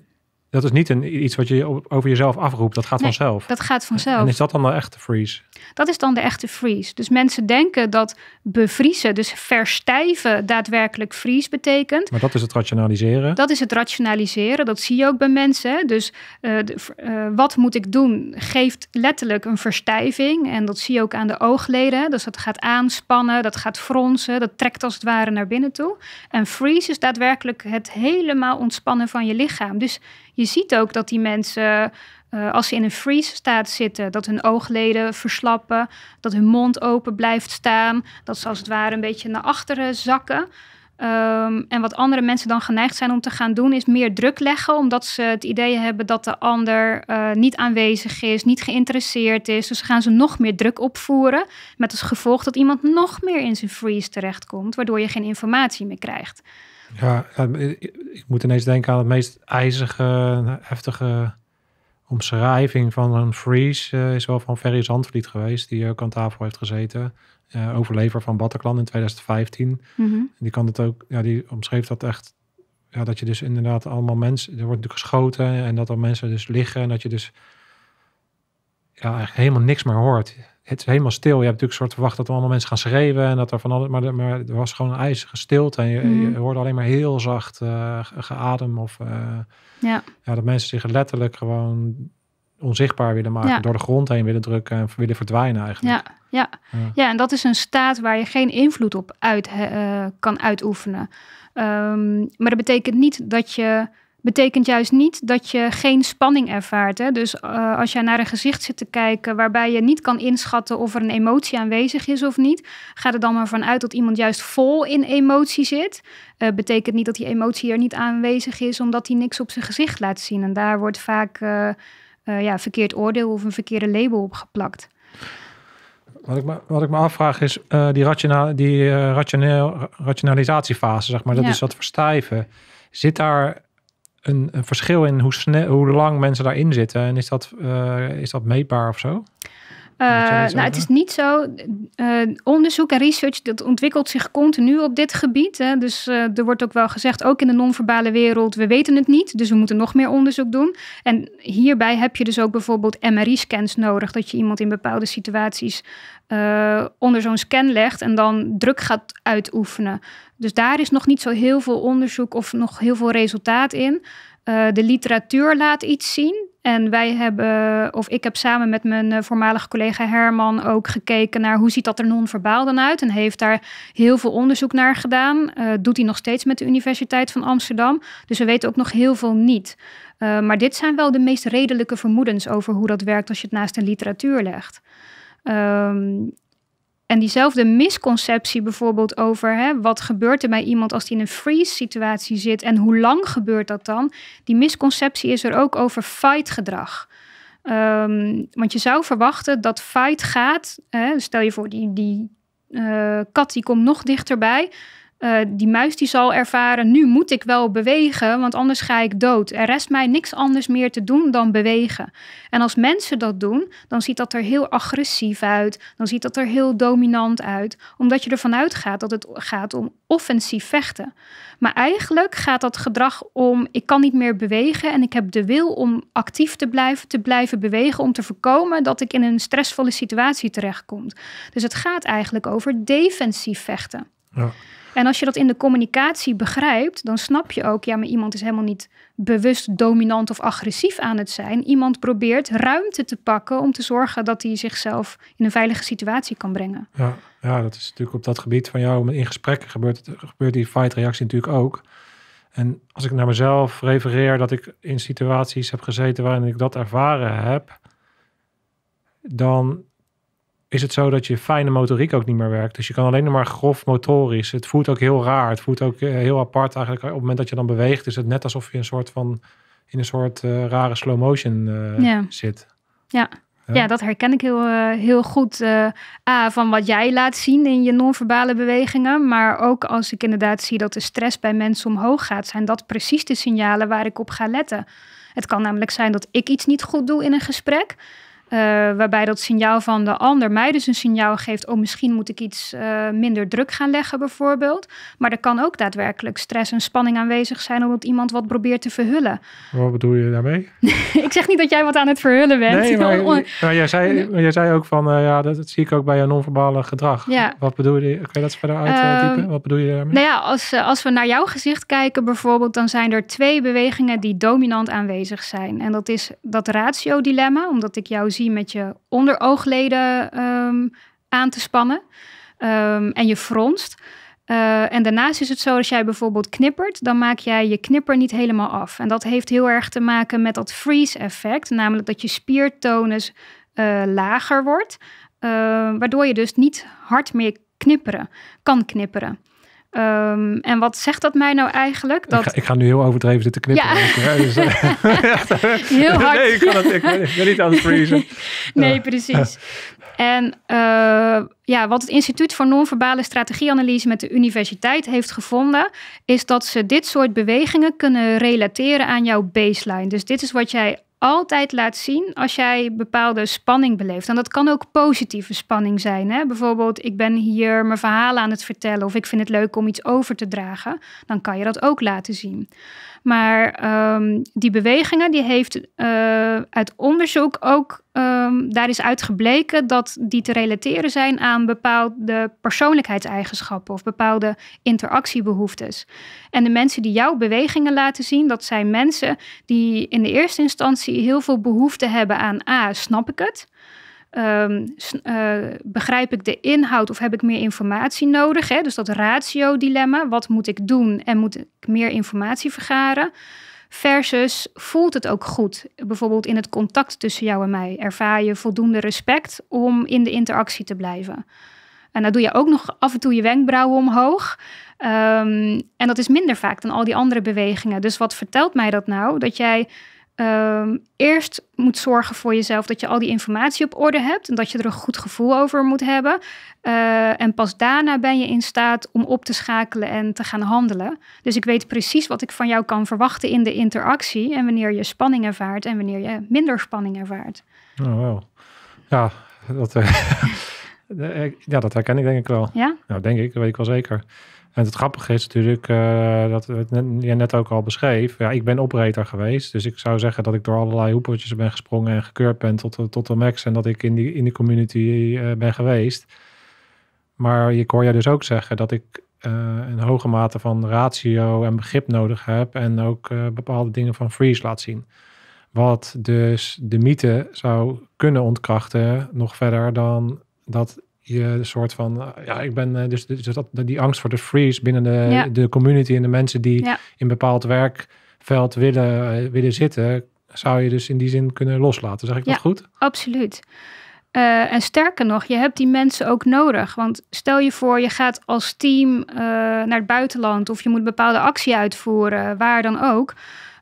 dat is niet een, iets wat je over jezelf afroept. Dat gaat vanzelf. Dat gaat vanzelf. En is dat dan de echte freeze? Dat is dan de echte freeze. Dus mensen denken dat bevriezen, dus verstijven, daadwerkelijk freeze betekent. Maar dat is het rationaliseren. Dat is het rationaliseren. Dat zie je ook bij mensen. Dus eh, eh, wat moet ik doen? Geeft letterlijk een verstijving. En dat zie je ook aan de oogleden. Dus dat gaat aanspannen, dat gaat fronsen, dat trekt als het ware naar binnen toe. En freeze is daadwerkelijk het helemaal ontspannen van je lichaam. Dus je ziet ook dat die mensen, eh, als ze in een freeze staat zitten, dat hun oogleden verslappen, dat hun mond open blijft staan, dat ze als het ware een beetje naar achteren zakken. Ehm, en wat andere mensen dan geneigd zijn om te gaan doen, is meer druk leggen, omdat ze het idee hebben dat de ander eh, niet aanwezig is, niet geïnteresseerd is. Dus gaan ze nog meer druk opvoeren, met als gevolg dat iemand nog meer in zijn freeze terechtkomt, waardoor je geen informatie meer krijgt. Ja, ik moet ineens denken aan het meest ijzige, heftige omschrijving van een freeze. Eh, is wel van Ferry Zandvliet geweest, die ook aan tafel heeft gezeten. Uh, overlever van Bataclan in 2015. Mhm. Die kan het ook, ja, die omschreef dat echt. Ja, dat je dus inderdaad allemaal mensen, er wordt natuurlijk geschoten en dat er mensen dus liggen en dat je dus ja, eigenlijk helemaal niks meer hoort het is helemaal stil. Je hebt natuurlijk soort verwacht dat er allemaal mensen gaan schreeuwen en dat er van alles, maar, maar er was gewoon een ijzige stilte en je, mm. hoorde alleen maar heel zacht uh, geadem of eh, ja. ja. dat mensen zich letterlijk gewoon onzichtbaar willen maken, door de grond heen willen drukken en willen verdwijnen eigenlijk. Ja, ja. ja. en dat is een staat waar je geen invloed op uit, eh, kan uitoefenen. Ehm, maar dat betekent niet dat je betekent juist niet dat je geen spanning ervaart. Hè? Dus eh, als jij naar een gezicht zit te kijken waarbij je niet kan inschatten of er een emotie aanwezig is of niet, gaat er dan maar vanuit dat iemand juist vol in emotie zit. Eh, betekent niet dat die emotie er niet aanwezig is omdat hij niks op zijn gezicht laat zien. En daar wordt vaak uh, ja, verkeerd oordeel of een verkeerde label op geplakt. Wat ik, me, wat ik me afvraag is die, rationa die rationeel, rationalisatiefase, zeg maar, dat is dat verstijven. Zit daar een, een verschil in hoe, snel, hoe lang mensen daarin zitten? En is dat, eh, is dat meetbaar of zo? Eh, nou, het is niet zo. Eh, onderzoek en research dat ontwikkelt zich continu op dit gebied. Hè. Dus er wordt ook wel gezegd, ook in de non-verbale wereld, we weten het niet, dus we moeten nog meer onderzoek doen. En hierbij heb je dus ook bijvoorbeeld MRI-scans nodig, dat je iemand in bepaalde situaties eh, onder zo'n scan legt en dan druk gaat uitoefenen. Dus daar is nog niet zo heel veel onderzoek of nog heel veel resultaat in. Eh, de literatuur laat iets zien. En wij hebben, of ik heb samen met mijn eh, voormalige collega Herman ook gekeken naar hoe ziet dat er non-verbaal dan uit. En heeft daar heel veel onderzoek naar gedaan. doet hij nog steeds met de Universiteit van Amsterdam. Dus we weten ook nog heel veel niet. maar dit zijn wel de meest redelijke vermoedens over hoe dat werkt als je het naast de literatuur legt. Ehm, en diezelfde misconceptie bijvoorbeeld over hè, wat gebeurt er bij iemand als die in een freeze situatie zit en hoe lang gebeurt dat dan? Die misconceptie is er ook over fight gedrag. Ehm, want je zou verwachten dat fight gaat, hè, stel je voor die, die eh, kat die komt nog dichterbij, eh, die muis die zal ervaren, nu moet ik wel bewegen, want anders ga ik dood. Er rest mij niks anders meer te doen dan bewegen. En als mensen dat doen, dan ziet dat er heel agressief uit, dan ziet dat er heel dominant uit, omdat je ervan uitgaat dat het gaat om offensief vechten. Maar eigenlijk gaat dat gedrag om, ik kan niet meer bewegen en ik heb de wil om actief te blijven, te blijven bewegen, om te voorkomen dat ik in een stressvolle situatie terechtkom. Dus het gaat eigenlijk over defensief vechten. Ja. En als je dat in de communicatie begrijpt, dan snap je ook, ja, maar iemand is helemaal niet bewust dominant of agressief aan het zijn. Iemand probeert ruimte te pakken om te zorgen dat hij zichzelf in een veilige situatie kan brengen. Ja, ja dat is natuurlijk op dat gebied van jou. In gesprekken gebeurt, gebeurt die fight-reactie natuurlijk ook. En als ik naar mezelf refereer dat ik in situaties heb gezeten waarin ik dat ervaren heb, dan is het zo dat je fijne motoriek ook niet meer werkt. Dus je kan alleen nog maar grof motorisch. Het voelt ook heel raar. Het voelt ook eh, heel apart eigenlijk. Op het moment dat je dan beweegt, is het net alsof je een soort van in een soort eh, rare slow motion eh, zit. Ja. ja. Ja. dat herken ik heel, heel goed. A, van wat jij laat zien in je non-verbale bewegingen. Maar ook als ik inderdaad zie dat de stress bij mensen omhoog gaat, zijn dat precies de signalen waar ik op ga letten. Het kan namelijk zijn dat ik iets niet goed doe in een gesprek. Eh, waarbij dat signaal van de ander mij dus een signaal geeft: oh, misschien moet ik iets eh, minder druk gaan leggen, bijvoorbeeld. Maar er kan ook daadwerkelijk stress en spanning aanwezig zijn omdat iemand wat probeert te verhullen. Wat bedoel je daarmee? ik zeg niet dat jij wat aan het verhullen bent. Nee, maar, jij, zei, jij zei ook van: eh, ja, dat, zie ik ook bij jouw non-verbale gedrag. Wat bedoel je? Kun je dat verder uitdiepen? Ehm, wat bedoel je daarmee? Nou ja, als, als we naar jouw gezicht kijken, bijvoorbeeld, dan zijn er twee bewegingen die dominant aanwezig zijn. En dat is dat ratio-dilemma, omdat ik jou zie met je onderoogleden ehm, aan te spannen ehm, en je fronst. Eh, en daarnaast is het zo, als jij bijvoorbeeld knippert, dan maak jij je knipper niet helemaal af. En dat heeft heel erg te maken met dat freeze effect, namelijk dat je spiertonus eh, lager wordt, eh, waardoor je dus niet hard meer knipperen, kan knipperen. Ehm, en wat zegt dat mij nou eigenlijk? Dat... Ik, ga, ik ga nu heel overdreven zitten knippen. Eh, dus, eh, heel hard. Nee, ik, kan het, ik, ben, niet aan het freezen. nee, precies. En eh, ja, wat het Instituut voor Non-Verbale Strategieanalyse met de universiteit heeft gevonden, is dat ze dit soort bewegingen kunnen relateren aan jouw baseline. Dus dit is wat jij altijd laat zien als jij bepaalde spanning beleeft. En dat kan ook positieve spanning zijn. Hè? Bijvoorbeeld, ik ben hier mijn verhaal aan het vertellen of ik vind het leuk om iets over te dragen. Dan kan je dat ook laten zien. Maar ehm, die bewegingen, die heeft eh, uit onderzoek ook, ehm, daar is uitgebleken dat die te relateren zijn aan bepaalde persoonlijkheidseigenschappen of bepaalde interactiebehoeftes. En de mensen die jouw bewegingen laten zien, dat zijn mensen die in de eerste instantie heel veel behoefte hebben aan A, snap ik het? Ehm, eh, begrijp ik de inhoud of heb ik meer informatie nodig? Hè? Dus dat ratio-dilemma, wat moet ik doen en moet ik meer informatie vergaren? Versus voelt het ook goed? Bijvoorbeeld in het contact tussen jou en mij. Ervaar je voldoende respect om in de interactie te blijven? En dan doe je ook nog af en toe je wenkbrauwen omhoog. Ehm, en dat is minder vaak dan al die andere bewegingen. Dus wat vertelt mij dat nou? Dat jij Ehm, eerst moet zorgen voor jezelf dat je al die informatie op orde hebt en dat je er een goed gevoel over moet hebben. Eh, en pas daarna ben je in staat om op te schakelen en te gaan handelen. Dus ik weet precies wat ik van jou kan verwachten in de interactie en wanneer je spanning ervaart en wanneer je minder spanning ervaart. Oh, wow. Ja, dat, eh, eh, ja, dat herken ik denk ik wel. Ja? Nou, denk ik, dat weet ik wel zeker. En het grappige is natuurlijk, uh, dat je net ook al beschreef, ja, ik ben operator geweest. Dus ik zou zeggen dat ik door allerlei hoepeltjes ben gesprongen en gekeurd ben tot, eh, tot de max. En dat ik in die, in die community eh, ben geweest. Maar ik hoor je dus ook zeggen dat ik een hoge mate van ratio en begrip nodig heb. En ook bepaalde dingen van freeze laat zien. Wat dus de mythe zou kunnen ontkrachten nog verder dan dat je soort van, eh, ja, ik ben eh, dus, dus dat, die angst voor de freeze binnen de, de community en de mensen die in bepaald werkveld willen, eh, willen zitten, zou je dus in die zin kunnen loslaten. Zeg ik dat goed? Absoluut. en sterker nog, je hebt die mensen ook nodig. Want stel je voor, je gaat als team naar het buitenland of je moet een bepaalde actie uitvoeren, waar dan ook.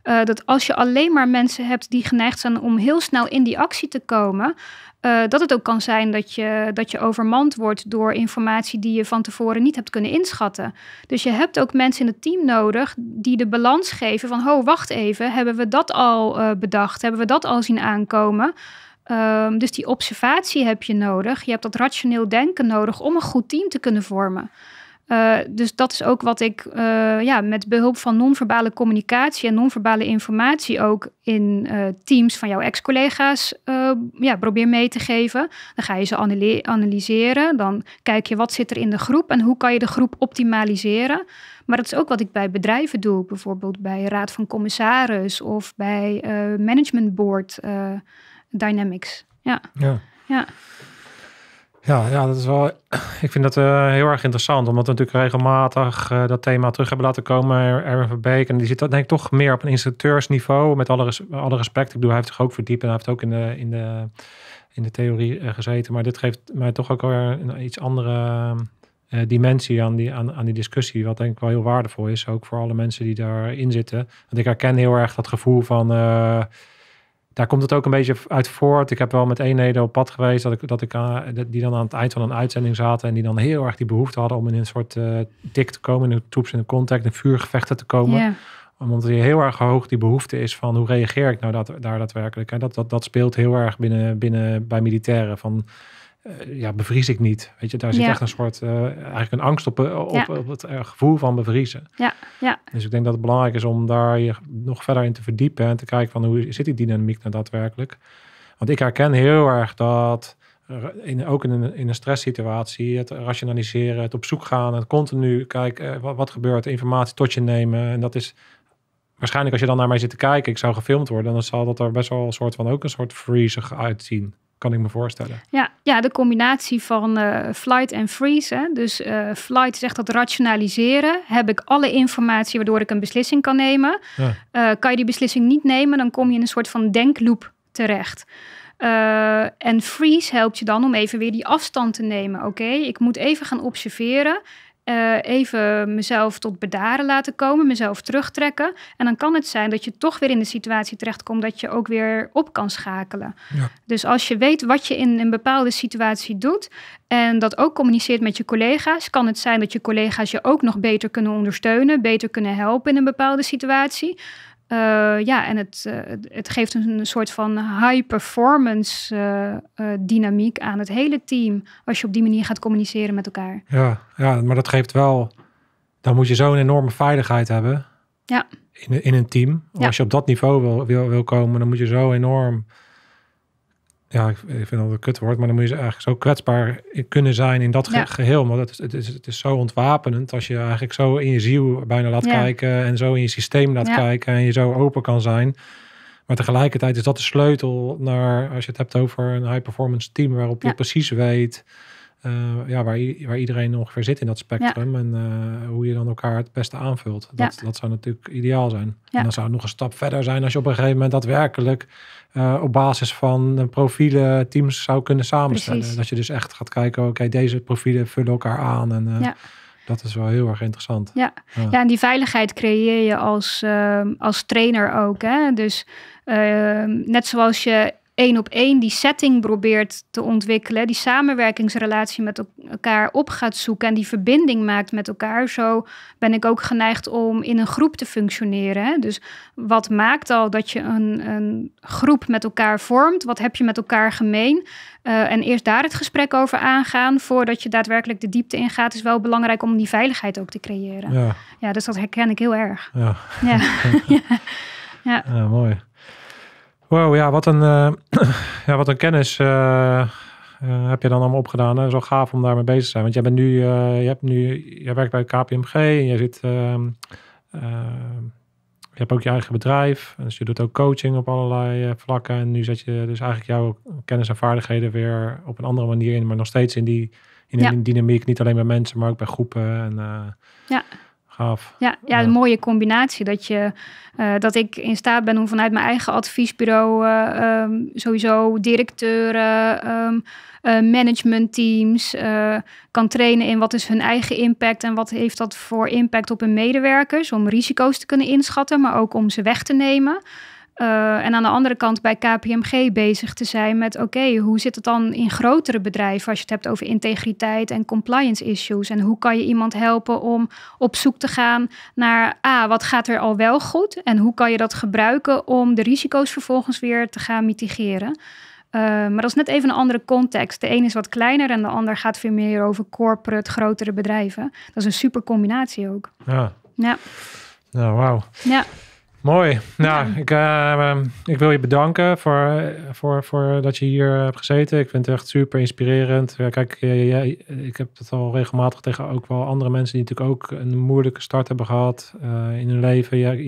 dat als je alleen maar mensen hebt die geneigd zijn om heel snel in die actie te komen, eh, dat het ook kan zijn dat je, dat je overmand wordt door informatie die je van tevoren niet hebt kunnen inschatten. Dus je hebt ook mensen in het team nodig die de balans geven van, oh wacht even, hebben we dat al eh, bedacht? Hebben we dat al zien aankomen? Ehm, dus die observatie heb je nodig. Je hebt dat rationeel denken nodig om een goed team te kunnen vormen. Eh, dus dat is ook wat ik eh, ja, met behulp van non-verbale communicatie en non-verbale informatie ook in eh, teams van jouw ex-collega's ja, probeer mee te geven. Dan ga je ze analyseren, dan kijk je wat zit er in de groep en hoe kan je de groep optimaliseren. Maar dat is ook wat ik bij bedrijven doe, bijvoorbeeld bij Raad van Commissaris of bij Management Board Dynamics. Ja. ja. ja. Ja, ja, dat is wel. Ik vind dat eh, heel erg interessant, omdat we natuurlijk regelmatig eh, dat thema terug hebben laten komen. Erwin van Beek, en die zit denk ik toch meer op een instructeursniveau. Met alle, alle respect. Ik bedoel, hij heeft zich ook verdiept en hij heeft ook in de, in de, in de theorie eh, gezeten. Maar dit geeft mij toch ook weer een iets andere dimensie aan die, aan, aan die discussie. Wat denk ik wel heel waardevol is, ook voor alle mensen die daarin zitten. Want ik herken heel erg dat gevoel van daar komt het ook een beetje uit voort. Ik heb wel met eenheden op pad geweest dat ik, dat ik eh, die dan aan het eind van een uitzending zaten en die dan heel erg die behoefte hadden om in een soort dik eh, te komen, in een troeps in een contact, in vuurgevechten te komen. Omdat je heel erg hoog die behoefte is van hoe reageer ik nou dat, daar daadwerkelijk. En dat, dat, dat speelt heel erg binnen, binnen bij militairen. Van, eh, ja, bevries ik niet. Weet je, daar zit echt een soort, eh, eigenlijk een angst op, eh, op, het gevoel van bevriezen. Ja. Ja. Dus ik denk dat het belangrijk is om daar je nog verder in te verdiepen en te kijken van hoe zit die dynamiek nou daadwerkelijk. Want ik herken heel erg dat, in, ook in een, in een stresssituatie, het rationaliseren, het op zoek gaan, het continu kijken wat, gebeurt, informatie tot je nemen. En dat is waarschijnlijk als je dan naar mij zit te kijken, ik zou gefilmd worden, dan zal dat er best wel een soort van ook een soort freezig uitzien kan ik me voorstellen. Ja, ja de combinatie van eh, flight en freeze. Dus eh, flight zegt dat rationaliseren. Heb ik alle informatie waardoor ik een beslissing kan nemen? Eh, kan je die beslissing niet nemen, dan kom je in een soort van denkloop terecht. en freeze helpt je dan om even weer die afstand te nemen. Oké, ik moet even gaan observeren. Eh, even mezelf tot bedaren laten komen, mezelf terugtrekken. En dan kan het zijn dat je toch weer in de situatie terechtkomt dat je ook weer op kan schakelen. Dus als je weet wat je in een bepaalde situatie doet en dat ook communiceert met je collega's, kan het zijn dat je collega's je ook nog beter kunnen ondersteunen, beter kunnen helpen in een bepaalde situatie. Eh, ja, en het, eh, het geeft een soort van high performance eh, dynamiek aan het hele team. Als je op die manier gaat communiceren met elkaar. Ja, ja maar dat geeft wel. Dan moet je zo'n enorme veiligheid hebben. Ja. In, in een team. Als je op dat niveau wil, wil, wil komen, dan moet je zo enorm ja, ik vind dat een kutwoord, maar dan moet je eigenlijk zo kwetsbaar kunnen zijn in dat geheel. Maar dat is, het, is, het is zo ontwapenend als je eigenlijk zo in je ziel bijna laat kijken en zo in je systeem laat kijken en je zo open kan zijn. Maar tegelijkertijd is dat de sleutel naar, als je het hebt over een high performance team waarop je precies weet eh, ja, waar, waar iedereen ongeveer zit in dat spectrum. En eh, hoe je dan elkaar het beste aanvult. Dat, dat zou natuurlijk ideaal zijn. En dan zou het nog een stap verder zijn als je op een gegeven moment daadwerkelijk uh, op basis van profielen teams zou kunnen samenstellen. Dat je dus echt gaat kijken, oké, deze profielen vullen elkaar aan. En dat is wel heel erg interessant. Ja, ja. en die veiligheid creëer je als, ehm, als trainer ook. Hè? Dus ehm, net zoals je op één die setting probeert te ontwikkelen, die samenwerkingsrelatie met elkaar op gaat zoeken en die verbinding maakt met elkaar. Zo ben ik ook geneigd om in een groep te functioneren. Dus wat maakt al dat je een, een, groep met elkaar vormt? Wat heb je met elkaar gemeen? Eh, en eerst daar het gesprek over aangaan voordat je daadwerkelijk de diepte ingaat, is wel belangrijk om die veiligheid ook te creëren. Ja, dus dat herken ik heel erg. ja. ja. ja. ja mooi. Wow, ja, wat een, eh, ja, wat een kennis eh, eh, heb je dan allemaal opgedaan. Hè? Zo gaaf om daarmee bezig te zijn. Want jij bent nu, je hebt nu, jij werkt bij KPMG en je zit, ehm, ehm, je hebt ook je eigen bedrijf. Dus je doet ook coaching op allerlei vlakken. En nu zet je dus eigenlijk jouw kennis en vaardigheden weer op een andere manier in, maar nog steeds in die in ja. dynamiek. Niet alleen bij mensen, maar ook bij groepen. En, ja. Ja, ja, een mooie combinatie. Dat, je, eh, dat ik in staat ben om vanuit mijn eigen adviesbureau eh, ehm, sowieso directeuren, ehm, eh, managementteams kan trainen in wat is hun eigen impact en wat heeft dat voor impact op hun medewerkers. Om risico's te kunnen inschatten, maar ook om ze weg te nemen. Eh, en aan de andere kant bij KPMG bezig te zijn met: oké, hoe zit het dan in grotere bedrijven als je het hebt over integriteit en compliance issues? En hoe kan je iemand helpen om op zoek te gaan naar: ah, wat gaat er al wel goed? En hoe kan je dat gebruiken om de risico's vervolgens weer te gaan mitigeren? Eh, maar dat is net even een andere context. De een is wat kleiner en de ander gaat veel meer over corporate, grotere bedrijven. Dat is een super combinatie ook. Ja. Ja. Nou, wauw. Ja. Mooi. Nou, ik, eh, ehm, ik, wil je bedanken voor, eh, voor, voor dat je hier hebt gezeten. Ik vind het echt super inspirerend. Kijk, ik heb het al regelmatig tegen ook wel andere mensen die natuurlijk ook een moeilijke start hebben gehad eh, in hun leven. Je,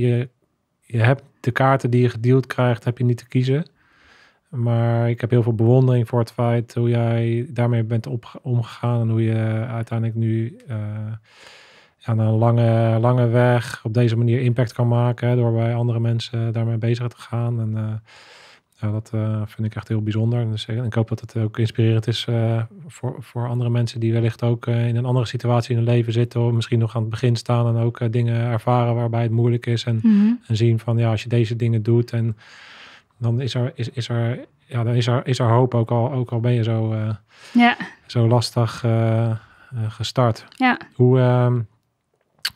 je, hebt de kaarten die je gedeeld krijgt, heb je niet te kiezen. Maar ik heb heel veel bewondering voor het feit hoe jij daarmee bent omgegaan en hoe je uiteindelijk nu aan een lange, lange weg op deze manier impact kan maken. Door bij andere mensen daarmee bezig te gaan. En eh, dat eh, vind ik echt heel bijzonder. Dus, eh, en ik hoop dat het ook inspirerend is voor, voor andere mensen die wellicht ook in een andere situatie in hun leven zitten. Of misschien nog aan het begin staan en ook dingen ervaren waarbij het moeilijk is. En, mhm. en, zien van ja, als je deze dingen doet en dan is er, is, is er, ja, dan is er, is er hoop. Ook al, ook al ben je zo, ja. zo lastig gestart. Ja. Hoe ehm,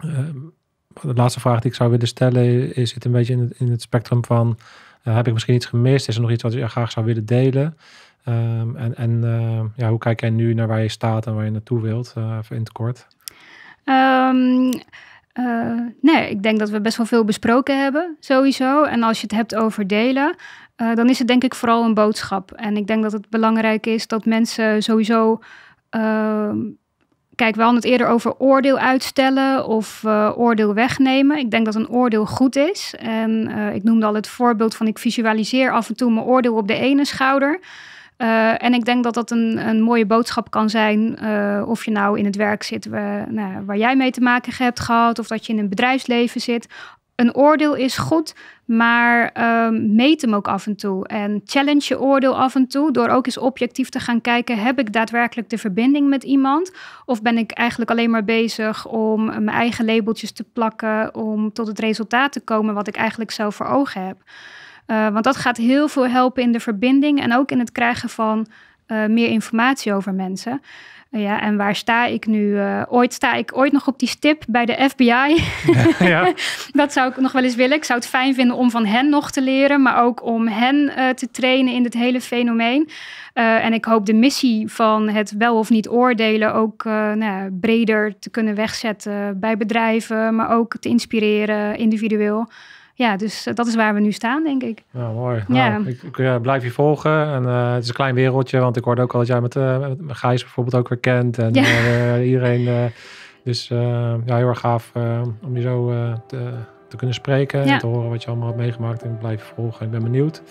Ehm, de laatste vraag die ik zou willen stellen is, zit een beetje in het, spectrum van, eh, heb ik misschien iets gemist? Is er nog iets wat je graag zou willen delen? Ehm, en en eh, ja, hoe kijk jij nu naar waar je staat en waar je naartoe wilt, eh, even in het kort? Ehm, nee, ik denk dat we best wel veel besproken hebben, sowieso. En als je het hebt over delen, dan is het denk ik vooral een boodschap. En ik denk dat het belangrijk is dat mensen sowieso Kijk, we hadden het eerder over oordeel uitstellen of eh, oordeel wegnemen. Ik denk dat een oordeel goed is. En eh, ik noemde al het voorbeeld van ik visualiseer af en toe mijn oordeel op de ene schouder. Eh, en ik denk dat dat een, een mooie boodschap kan zijn. of je nou in het werk zit nou, waar, jij mee te maken hebt gehad. Of dat je in een bedrijfsleven zit een oordeel is goed, maar ehm, meet hem ook af en toe. En challenge je oordeel af en toe door ook eens objectief te gaan kijken: heb ik daadwerkelijk de verbinding met iemand? Of ben ik eigenlijk alleen maar bezig om mijn eigen labeltjes te plakken, om tot het resultaat te komen wat ik eigenlijk zelf voor ogen heb? Eh, want dat gaat heel veel helpen in de verbinding en ook in het krijgen van eh, meer informatie over mensen ja, en waar sta ik nu? Eh, ooit sta ik ooit nog op die stip bij de FBI. Ja, dat zou ik nog wel eens willen. Ik zou het fijn vinden om van hen nog te leren, maar ook om hen eh, te trainen in dit hele fenomeen. Eh, en ik hoop de missie van het wel of niet oordelen ook nou, breder te kunnen wegzetten bij bedrijven, maar ook te inspireren individueel ja, dus eh, dat is waar we nu staan, denk ik. Ja, mooi. Nou, ja. ik, ik, blijf je volgen. En, eh, het is een klein wereldje, want ik hoorde ook al dat jij met, uh, Gijs bijvoorbeeld ook weer kent. En ja. iedereen. dus ja, heel erg gaaf om je zo te, te, kunnen spreken. Ja. En te horen wat je allemaal hebt meegemaakt. En blijf je volgen. Ik ben benieuwd.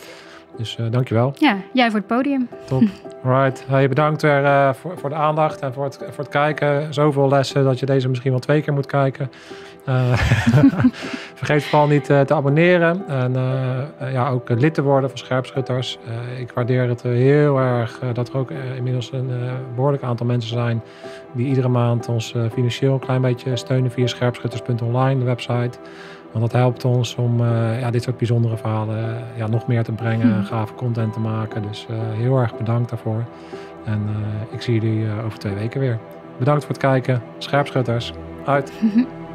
Dus dankjewel. Ja, jij voor het podium. Top. Alright. Hey, bedankt weer voor, voor de aandacht en voor het, voor het kijken. Zoveel lessen dat je deze misschien wel twee keer moet kijken. Eh, vergeet vooral niet eh, te abonneren. En eh, ja, ook lid te worden van Scherpschutters. ik waardeer het heel erg dat er ook inmiddels een behoorlijk aantal mensen zijn. die iedere maand ons financieel een klein beetje steunen via scherpschutters.online, de website. Want dat helpt ons om ja, dit soort bijzondere verhalen ja, nog meer te brengen, en hmm. gave content te maken. Dus heel erg bedankt daarvoor. En ik zie jullie over twee weken weer. Bedankt voor het kijken. Scherpschutters, uit.